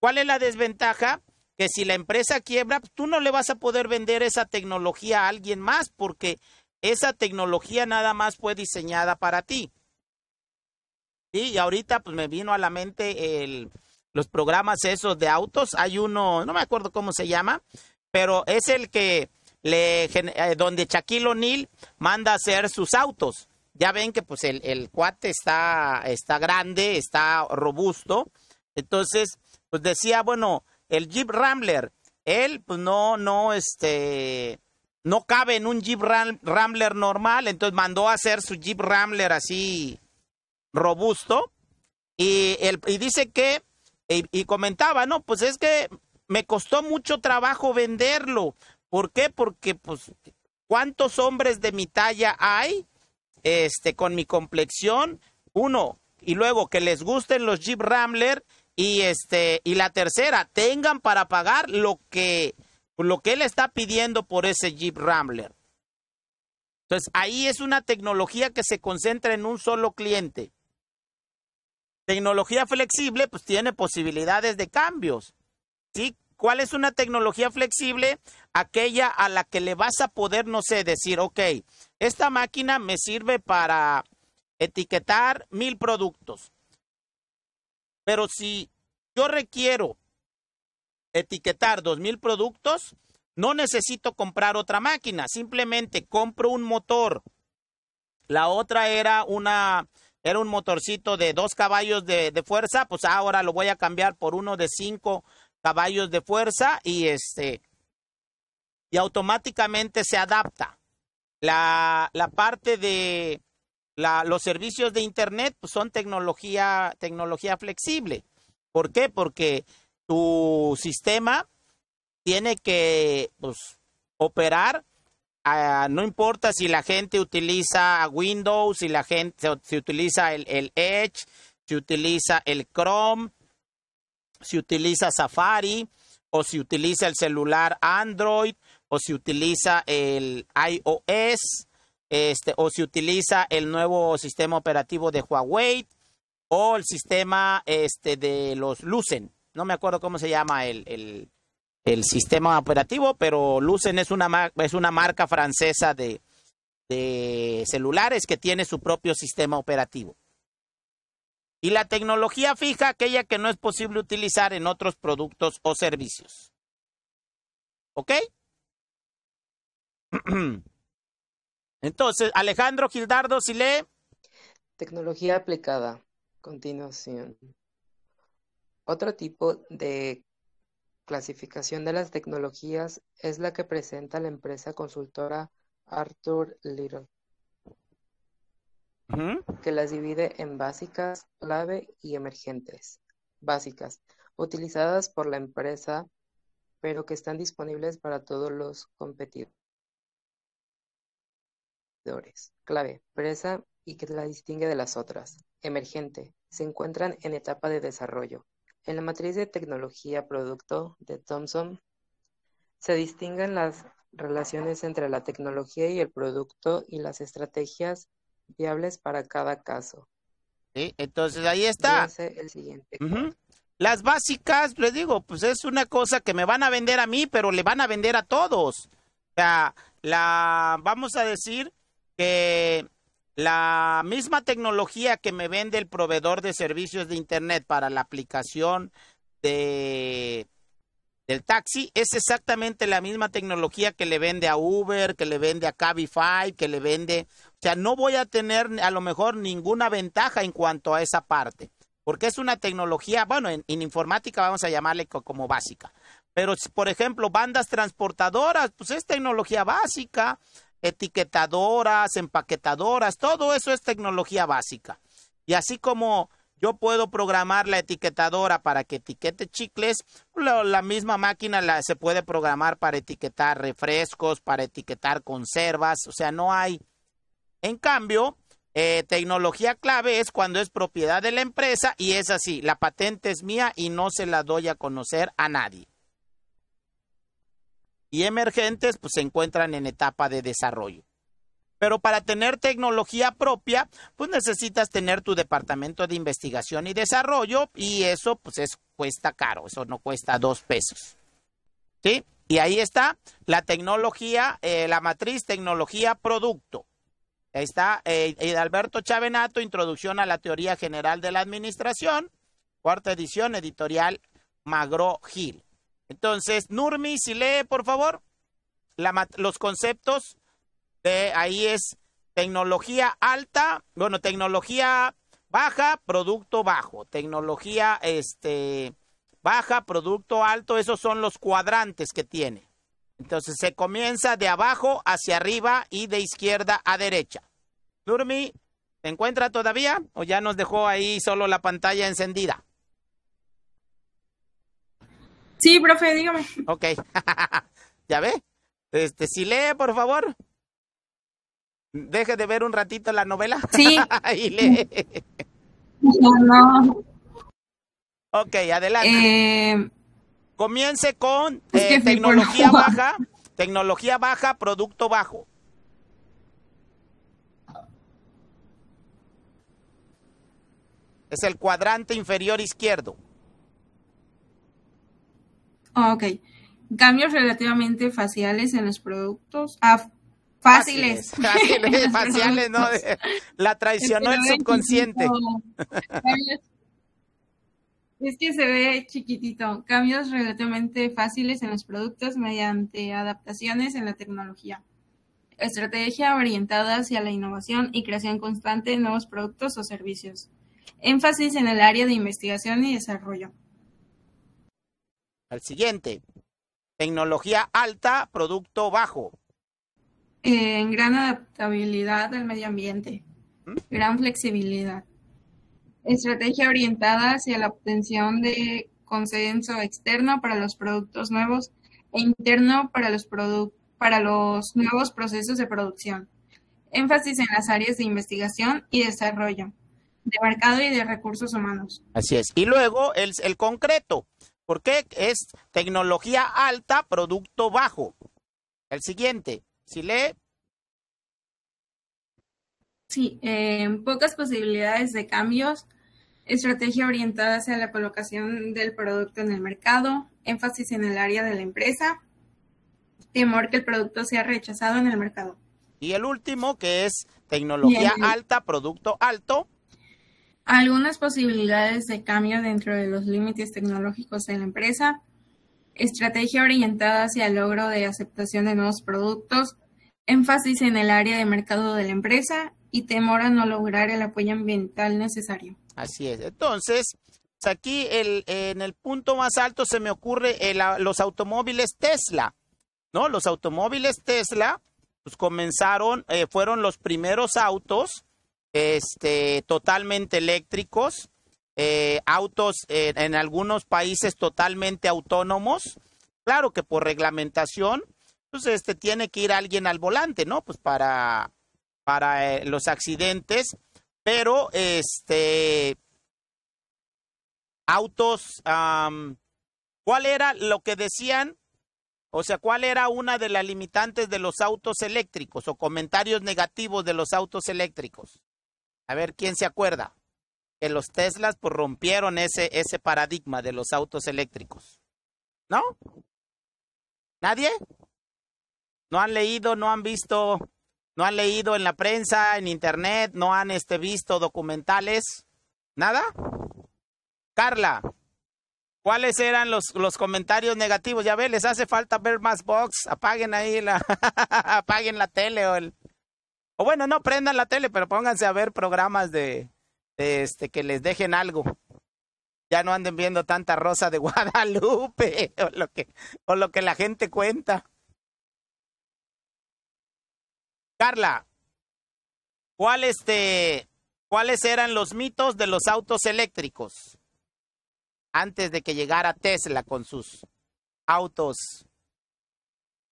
¿cuál es la desventaja? que si la empresa quiebra, pues, tú no le vas a poder vender esa tecnología a alguien más porque esa tecnología nada más fue diseñada para ti. Y ahorita pues me vino a la mente el, los programas esos de autos. Hay uno, no me acuerdo cómo se llama, pero es el que le, eh, donde Shaquille O'Neal manda hacer sus autos. Ya ven que pues el, el cuate está, está grande, está robusto. Entonces, pues decía, bueno, el Jeep Rambler, él pues no, no, este, no cabe en un Jeep Rambler normal, entonces mandó a hacer su Jeep Rambler así robusto. Y, y dice que, y, y comentaba, no, pues es que me costó mucho trabajo venderlo. ¿Por qué? Porque pues ¿Cuántos hombres de mi talla hay? Este, con mi complexión, uno. Y luego que les gusten los Jeep Rambler y este y la tercera, tengan para pagar lo que lo que él está pidiendo por ese Jeep Rambler. Entonces, ahí es una tecnología que se concentra en un solo cliente. Tecnología flexible, pues tiene posibilidades de cambios. ¿Sí? ¿Cuál es una tecnología flexible? Aquella a la que le vas a poder, no sé, decir, ok, esta máquina me sirve para etiquetar mil productos. Pero si yo requiero etiquetar 2.000 productos, no necesito comprar otra máquina, simplemente compro un motor. La otra era una era un motorcito de dos caballos de, fuerza, pues ahora lo voy a cambiar por uno de cinco caballos de fuerza y este y automáticamente se adapta. La, la parte de, los servicios de Internet pues, son tecnología, tecnología flexible. ¿Por qué? Porque tu sistema tiene que pues, operar. a no importa si la gente utiliza Windows, si la gente se utiliza el Edge, si utiliza el Chrome, si utiliza Safari, o si utiliza el celular Android, o si utiliza el iOS, este, o si utiliza el nuevo sistema operativo de Huawei o el sistema este, de los Lucen. No me acuerdo cómo se llama el, el, el sistema operativo, pero Lucen es una, es una marca francesa de, de celulares que tiene su propio sistema operativo. Y la tecnología fija, aquella que no es posible utilizar en otros productos o servicios. ¿Ok? Entonces, Alejandro Gildardo lee. Tecnología aplicada. Continuación. Otro tipo de clasificación de las tecnologías es la que presenta la empresa consultora Arthur Little, que las divide en básicas, clave y emergentes. Básicas, utilizadas por la empresa, pero que están disponibles para todos los competidores clave presa y que la distingue de las otras. Emergente. Se encuentran en etapa de desarrollo. En la matriz de tecnología-producto de Thompson se distinguen las relaciones entre la tecnología y el producto y las estrategias viables para cada caso. Sí, entonces ahí está. Las básicas, les digo, pues es una cosa que me van a vender a mí, pero le van a vender a todos. O sea, la, vamos a decir, que la misma tecnología que me vende el proveedor de servicios de Internet para la aplicación de, del taxi es exactamente la misma tecnología que le vende a Uber, que le vende a Cabify, que le vende... O sea, no voy a tener a lo mejor ninguna ventaja en cuanto a esa parte, porque es una tecnología, bueno, en, en informática vamos a llamarle como básica. Pero, por ejemplo, bandas transportadoras, pues es tecnología básica etiquetadoras, empaquetadoras, todo eso es tecnología básica. Y así como yo puedo programar la etiquetadora para que etiquete chicles, la, misma máquina la, se puede programar para etiquetar refrescos, para etiquetar conservas, o sea, no hay. En cambio, eh, tecnología clave es cuando es propiedad de la empresa y es así, la patente es mía y no se la doy a conocer a nadie y emergentes pues, se encuentran en etapa de desarrollo. Pero para tener tecnología propia, pues necesitas tener tu departamento de investigación y desarrollo y eso pues es, cuesta caro, eso no cuesta dos pesos. ¿Sí? Y ahí está la tecnología, eh, la matriz tecnología producto. Ahí está eh, Alberto Chavenato, Introducción a la Teoría General de la Administración, cuarta edición, editorial Magro Gil. Entonces, Nurmi, si lee, por favor, los conceptos de ahí es tecnología alta, bueno, tecnología baja, producto bajo, tecnología este baja, producto alto, esos son los cuadrantes que tiene. Entonces se comienza de abajo hacia arriba y de izquierda a derecha. Nurmi, ¿se encuentra todavía o ya nos dejó ahí solo la pantalla encendida? Sí, profe, dígame. Ok. ¿Ya ve? Este, si lee, por favor. Deje de ver un ratito la novela. Sí. y lee. No, Ok, adelante. Eh, Comience con eh, tecnología baja, tecnología baja, producto bajo. Es el cuadrante inferior izquierdo. Ah, ok. Cambios relativamente faciales en los productos. Ah, fáciles. Fáciles, faciales, ¿no? La traicionó el este, subconsciente. Es que se ve chiquitito. Cambios relativamente fáciles en los productos mediante adaptaciones en la tecnología. Estrategia orientada hacia la innovación y creación constante de nuevos productos o servicios. Énfasis en el área de investigación y desarrollo al siguiente. Tecnología alta, producto bajo. En eh, gran adaptabilidad al medio ambiente. ¿Mm? Gran flexibilidad. Estrategia orientada hacia la obtención de consenso externo para los productos nuevos e interno para los, nuevos procesos de producción. Énfasis en las áreas de investigación y desarrollo, de mercado y de recursos humanos. Así es. Y luego el concreto. ¿Por qué? Es tecnología alta, producto bajo. El siguiente, si lee. Sí, eh, pocas posibilidades de cambios, estrategia orientada hacia la colocación del producto en el mercado, énfasis en el área de la empresa, temor que el producto sea rechazado en el mercado. Y el último, que es tecnología alta, producto alto, algunas posibilidades de cambio dentro de los límites tecnológicos de la empresa, estrategia orientada hacia el logro de aceptación de nuevos productos, énfasis en el área de mercado de la empresa y temor a no lograr el apoyo ambiental necesario. Así es. Entonces, aquí en el punto más alto se me ocurre ah, los automóviles Tesla, ¿no? Los automóviles Tesla pues comenzaron, eh, fueron los primeros autos este, totalmente eléctricos, eh, autos eh, en algunos países totalmente autónomos. Claro que por reglamentación, entonces pues, este, tiene que ir alguien al volante, ¿no? Pues para, para eh, los accidentes, pero este, autos, ¿cuál era lo que decían? O sea, ¿cuál era una de las limitantes de los autos eléctricos o comentarios negativos de los autos eléctricos? A ver, ¿quién se acuerda? Que los Teslas pues, rompieron ese, ese paradigma de los autos eléctricos. ¿No? ¿Nadie? ¿No han leído, no han visto, no han leído en la prensa, en internet, no han este, visto documentales? ¿Nada? Carla, ¿Cuáles eran los, los, comentarios negativos? Ya ve, les hace falta ver más box. Apaguen ahí la, apaguen la tele o el, o bueno, no prendan la tele, pero pónganse a ver programas de, este que les dejen algo. Ya no anden viendo tanta rosa de Guadalupe o lo que, o lo que la gente cuenta. Carla, ¿cuál este, ¿cuáles eran los mitos de los autos eléctricos antes de que llegara Tesla con sus autos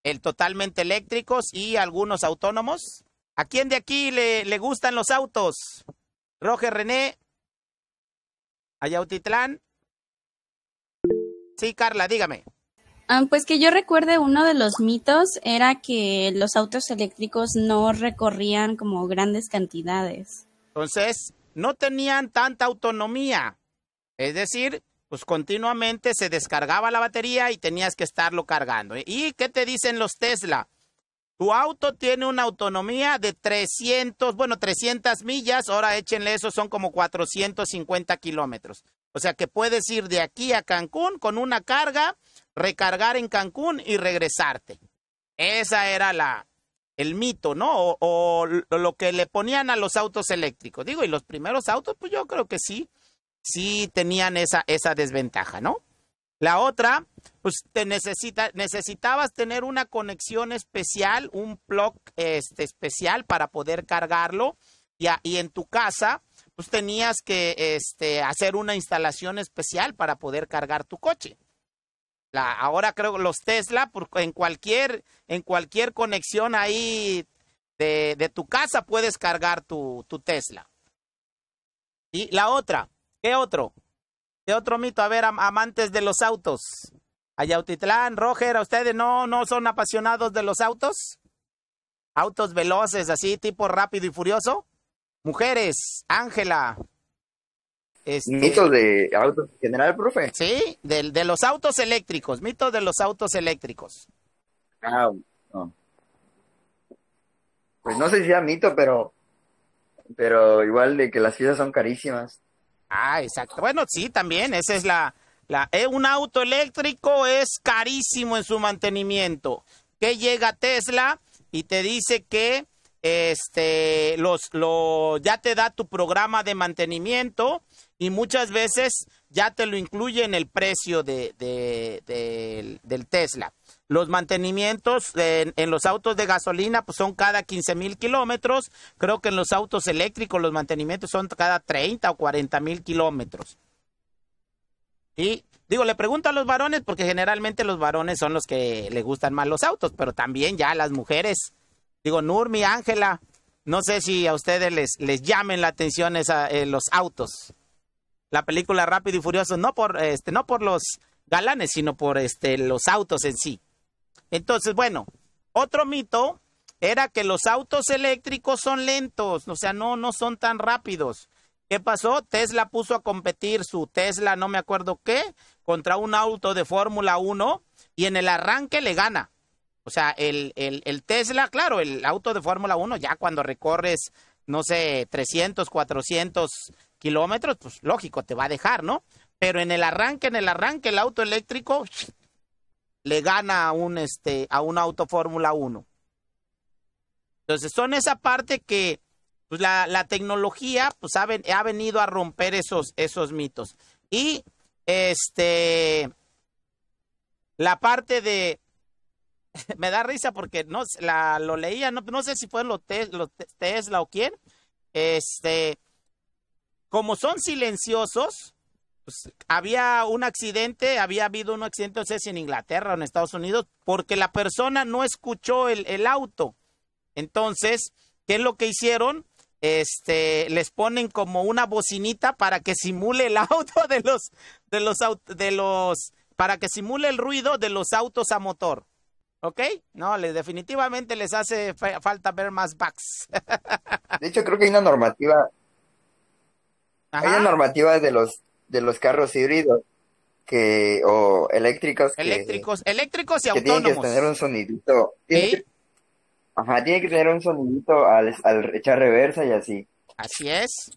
el totalmente eléctricos y algunos autónomos? ¿A quién de aquí le, gustan los autos? Roger René. Ayautitlán. Sí, Carla, dígame. Ah, pues que yo recuerde uno de los mitos era que los autos eléctricos no recorrían como grandes cantidades. Entonces, no tenían tanta autonomía. Es decir, pues continuamente se descargaba la batería y tenías que estarlo cargando. ¿Y qué te dicen los Tesla? Tu auto tiene una autonomía de 300, bueno, 300 millas, ahora échenle eso, son como 450 kilómetros. O sea que puedes ir de aquí a Cancún con una carga, recargar en Cancún y regresarte. Esa era la, el mito, ¿no? O, o, lo que le ponían a los autos eléctricos. Digo, y los primeros autos, pues yo creo que sí, sí tenían esa, esa desventaja, ¿no? La otra, pues te necesitabas tener una conexión especial, un plug este, especial para poder cargarlo y, y en tu casa, pues tenías que este, hacer una instalación especial para poder cargar tu coche. ahora creo los Tesla, en, cualquier, en cualquier conexión ahí de, tu casa puedes cargar tu, tu Tesla. Y la otra, ¿qué otro? De otro mito? A ver, amantes de los autos. Ayautitlán, Roger, ¿a ustedes no, no son apasionados de los autos? Autos veloces, así, tipo rápido y furioso. Mujeres, Ángela. Este, mitos de autos general, profe. Sí, de, de, los autos eléctricos, mitos de los autos eléctricos. Ah, no. Pues no sé si sea mito, pero, pero igual de que las piezas son carísimas. Ah, exacto. Bueno, sí, también, esa es la... la eh, un auto eléctrico es carísimo en su mantenimiento. Que llega Tesla y te dice que este, los, lo ya te da tu programa de mantenimiento y muchas veces ya te lo incluye en el precio de, de, del, del Tesla. Los mantenimientos en, los autos de gasolina pues, son cada 15 mil kilómetros. Creo que en los autos eléctricos los mantenimientos son cada 30 o 40 mil kilómetros. Y digo, le pregunto a los varones porque generalmente los varones son los que les gustan más los autos, pero también ya las mujeres. Digo, Nurmi, Ángela, no sé si a ustedes les, les llamen la atención esa, eh, los autos. La película Rápido y Furioso, no por, este, no por los galanes, sino por este, los autos en sí. Entonces, bueno, otro mito era que los autos eléctricos son lentos, o sea, no, no son tan rápidos. ¿Qué pasó? Tesla puso a competir su Tesla, no me acuerdo qué, contra un auto de Fórmula 1 y en el arranque le gana. O sea, el, el, el Tesla, claro, el auto de Fórmula 1 ya cuando recorres, no sé, 300, 400 kilómetros, pues lógico, te va a dejar, ¿no? Pero en el arranque, en el arranque, el auto eléctrico le gana a un, este, a un auto Fórmula 1. Entonces son esa parte que pues, la, la, tecnología pues, ha, ha, venido a romper esos, esos mitos. Y este, la parte de... Me da risa porque no, la, lo leía, no, no sé si fue lo, Tesla o quién. Este, como son silenciosos, pues, había un accidente, había habido un accidente, no sé si en Inglaterra o en Estados Unidos, porque la persona no escuchó el, auto. Entonces, ¿qué es lo que hicieron? Este, les ponen como una bocinita para que simule el auto de los, de los, de los, para que simule el ruido de los autos a motor. ¿Ok? No, definitivamente les hace falta ver más bugs. de hecho, creo que hay una normativa. Hay una normativa de los de los carros híbridos que o eléctricos eléctricos eléctricos y autónomos tiene que tener un sonidito ajá tiene que tener un sonidito al, al echar reversa y así así es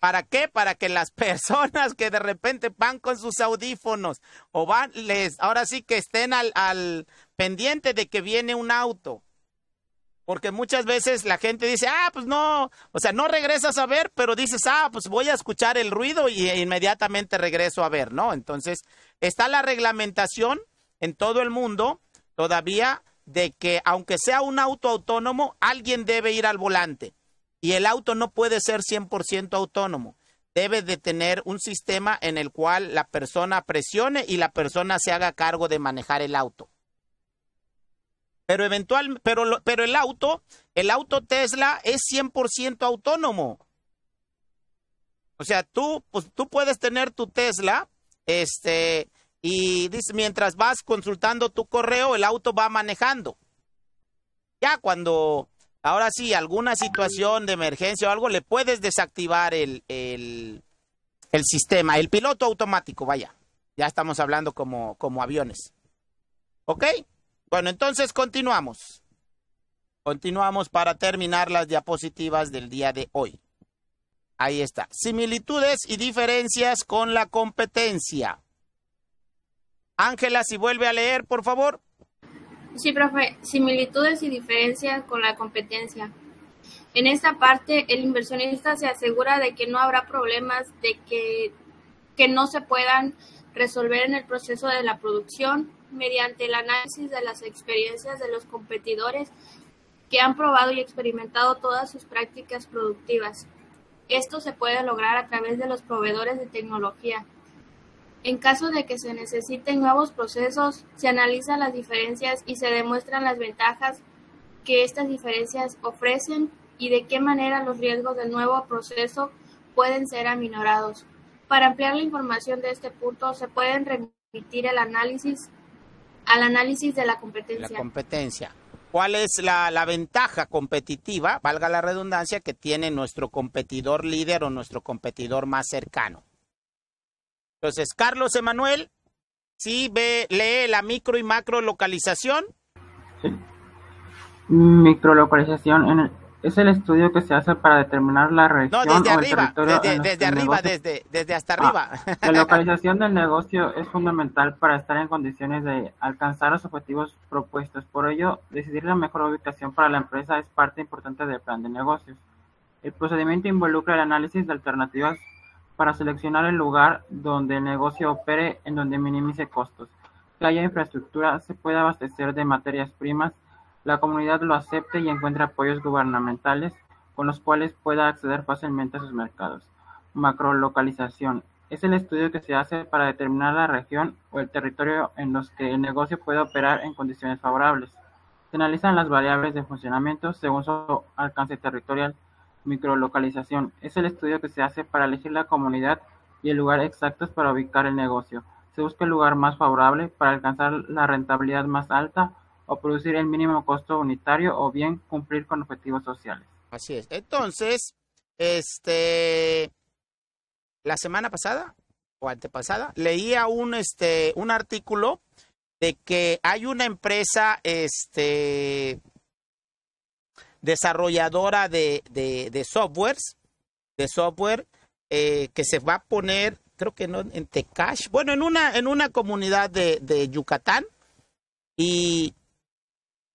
¿Para qué? Para que las personas que de repente van con sus audífonos o van, les, ahora sí que estén al, al pendiente de que viene un auto porque muchas veces la gente dice, ah, pues no, o sea, no regresas a ver, pero dices, ah, pues voy a escuchar el ruido y inmediatamente regreso a ver, ¿no? Entonces, está la reglamentación en todo el mundo todavía de que aunque sea un auto autónomo, alguien debe ir al volante y el auto no puede ser 100% autónomo. Debe de tener un sistema en el cual la persona presione y la persona se haga cargo de manejar el auto. Pero eventual, pero, pero el auto, el auto Tesla es 100% autónomo. O sea, tú, pues, tú puedes tener tu Tesla, este, y dice, mientras vas consultando tu correo, el auto va manejando. Ya cuando, ahora sí, alguna situación de emergencia o algo, le puedes desactivar el, el, el sistema, el piloto automático, vaya. Ya estamos hablando como, como aviones. ¿Ok? Bueno, entonces continuamos. Continuamos para terminar las diapositivas del día de hoy. Ahí está. Similitudes y diferencias con la competencia. Ángela, si vuelve a leer, por favor. Sí, profe. Similitudes y diferencias con la competencia. En esta parte, el inversionista se asegura de que no habrá problemas de que, que no se puedan resolver en el proceso de la producción mediante el análisis de las experiencias de los competidores que han probado y experimentado todas sus prácticas productivas. Esto se puede lograr a través de los proveedores de tecnología. En caso de que se necesiten nuevos procesos, se analizan las diferencias y se demuestran las ventajas que estas diferencias ofrecen y de qué manera los riesgos del nuevo proceso pueden ser aminorados. Para ampliar la información de este punto, se pueden remitir el análisis al análisis de la competencia. competencia. ¿Cuál es la, ventaja competitiva, valga la redundancia, que tiene nuestro competidor líder o nuestro competidor más cercano? Entonces, Carlos Emanuel, ¿sí ve, lee la micro y macro localización? Sí. localización en el es el estudio que se hace para determinar la región o el territorio desde, arriba, desde, hasta ah, arriba. la localización del negocio es fundamental para estar en condiciones de alcanzar los objetivos propuestos. Por ello, decidir la mejor ubicación para la empresa es parte importante del plan de negocios. El procedimiento involucra el análisis de alternativas para seleccionar el lugar donde el negocio opere, en donde minimice costos, que haya infraestructura, se pueda abastecer de materias primas la comunidad lo acepte y encuentre apoyos gubernamentales con los cuales pueda acceder fácilmente a sus mercados. Macrolocalización. Es el estudio que se hace para determinar la región o el territorio en los que el negocio puede operar en condiciones favorables. Se analizan las variables de funcionamiento según su alcance territorial. Microlocalización. Es el estudio que se hace para elegir la comunidad y el lugar exactos para ubicar el negocio. Se busca el lugar más favorable para alcanzar la rentabilidad más alta o producir el mínimo costo unitario o bien cumplir con objetivos sociales. Así es. Entonces, este la semana pasada o antepasada leía un este un artículo de que hay una empresa este desarrolladora de, softwares de software eh, que se va a poner creo que no en Tecash bueno en una en una comunidad de, de Yucatán y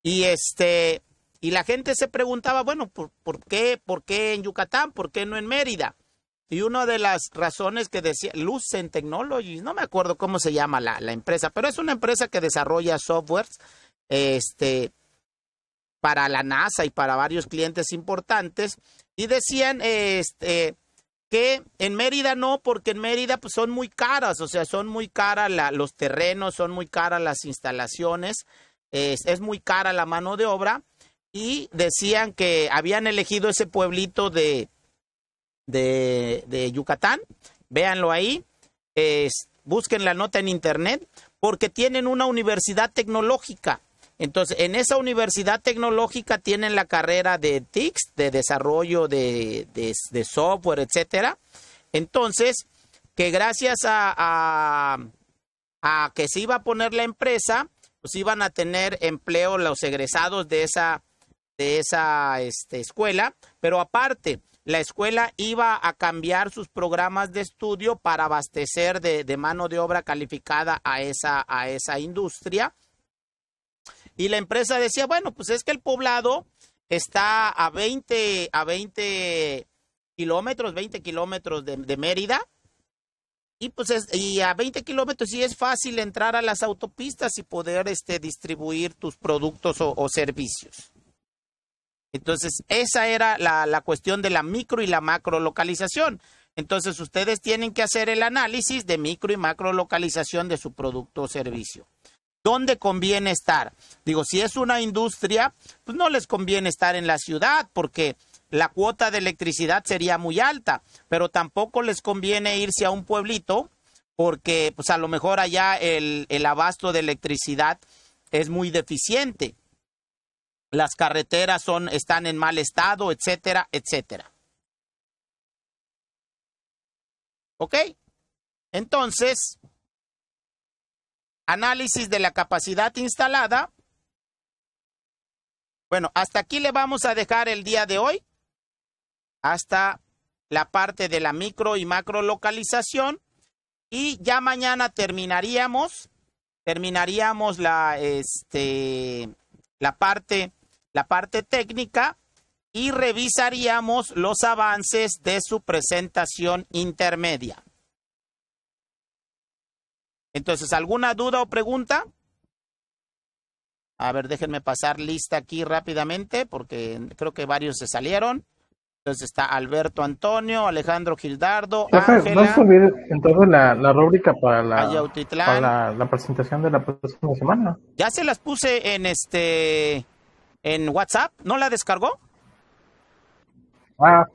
y este y la gente se preguntaba, bueno, ¿por, qué, por qué en Yucatán, por qué no en Mérida? Y una de las razones que decía Lucent Technologies, no me acuerdo cómo se llama la, la empresa, pero es una empresa que desarrolla softwares este, para la NASA y para varios clientes importantes. Y decían este, que en Mérida no, porque en Mérida pues, son muy caras, o sea, son muy caras los terrenos, son muy caras las instalaciones es, muy cara la mano de obra y decían que habían elegido ese pueblito de, de, de Yucatán, véanlo ahí, busquen la nota en internet, porque tienen una universidad tecnológica. Entonces, en esa universidad tecnológica tienen la carrera de TICS, de desarrollo de, software, etcétera. Entonces, que gracias a, a que se iba a poner la empresa, pues iban a tener empleo los egresados de esa, de esa este, escuela, pero aparte, la escuela iba a cambiar sus programas de estudio para abastecer de, mano de obra calificada a esa, a esa industria. Y la empresa decía, bueno, pues es que el poblado está a 20, a veinte kilómetros, veinte kilómetros de Mérida, y pues y a 20 kilómetros sí es fácil entrar a las autopistas y poder este, distribuir tus productos o, servicios. Entonces, esa era la, la cuestión de la micro y la macro localización. Entonces, ustedes tienen que hacer el análisis de micro y macro localización de su producto o servicio. ¿Dónde conviene estar? Digo, si es una industria, pues no les conviene estar en la ciudad porque la cuota de electricidad sería muy alta, pero tampoco les conviene irse a un pueblito porque pues a lo mejor allá el, el abasto de electricidad es muy deficiente. Las carreteras son, están en mal estado, etcétera, etcétera. ¿Ok? Entonces, análisis de la capacidad instalada. Bueno, hasta aquí le vamos a dejar el día de hoy hasta la parte de la micro y macro localización y ya mañana terminaríamos terminaríamos la este la parte la parte técnica y revisaríamos los avances de su presentación intermedia. Entonces, ¿alguna duda o pregunta? A ver, déjenme pasar lista aquí rápidamente porque creo que varios se salieron. Entonces está Alberto Antonio, Alejandro Gildardo. Ángela, ¿No subir entonces la, la rúbrica para, la, la, presentación de la próxima semana? Ya se las puse en este en WhatsApp, ¿no la descargó? Ah,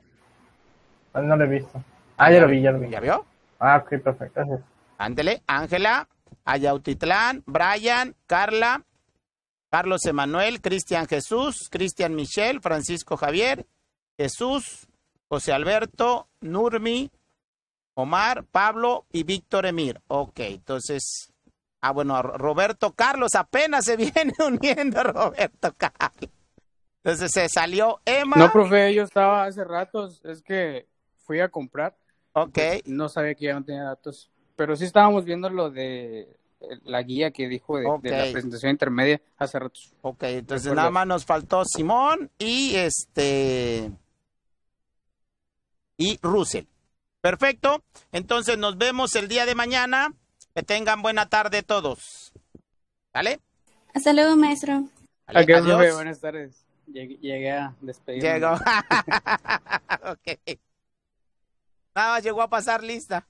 ah no la he visto. Ah, ya, lo vi, ya lo vi. ¿Ya vio? Ah, ok, perfecto, Ándele, Ángela, Ayautitlán, Brian, Carla, Carlos Emanuel, Cristian Jesús, Cristian Michel, Francisco Javier, Jesús, José Alberto, Nurmi, Omar, Pablo y Víctor Emir. Ok, entonces. Ah, bueno, Roberto Carlos apenas se viene uniendo Roberto Carlos. Entonces se salió Emma. No, profe, yo estaba hace ratos, es que fui a comprar. Ok. No sabía que ya no tenía datos. Pero sí estábamos viendo lo de eh, la guía que dijo de, la presentación intermedia hace ratos. Ok, entonces nada más nos faltó Simón y este y Russell. Perfecto. Entonces nos vemos el día de mañana. Que tengan buena tarde todos. ¿Vale? Hasta luego, maestro. Vale, buenas tardes. Llegué, a despedirme. Llegó. ok. Nada, llegó a pasar lista.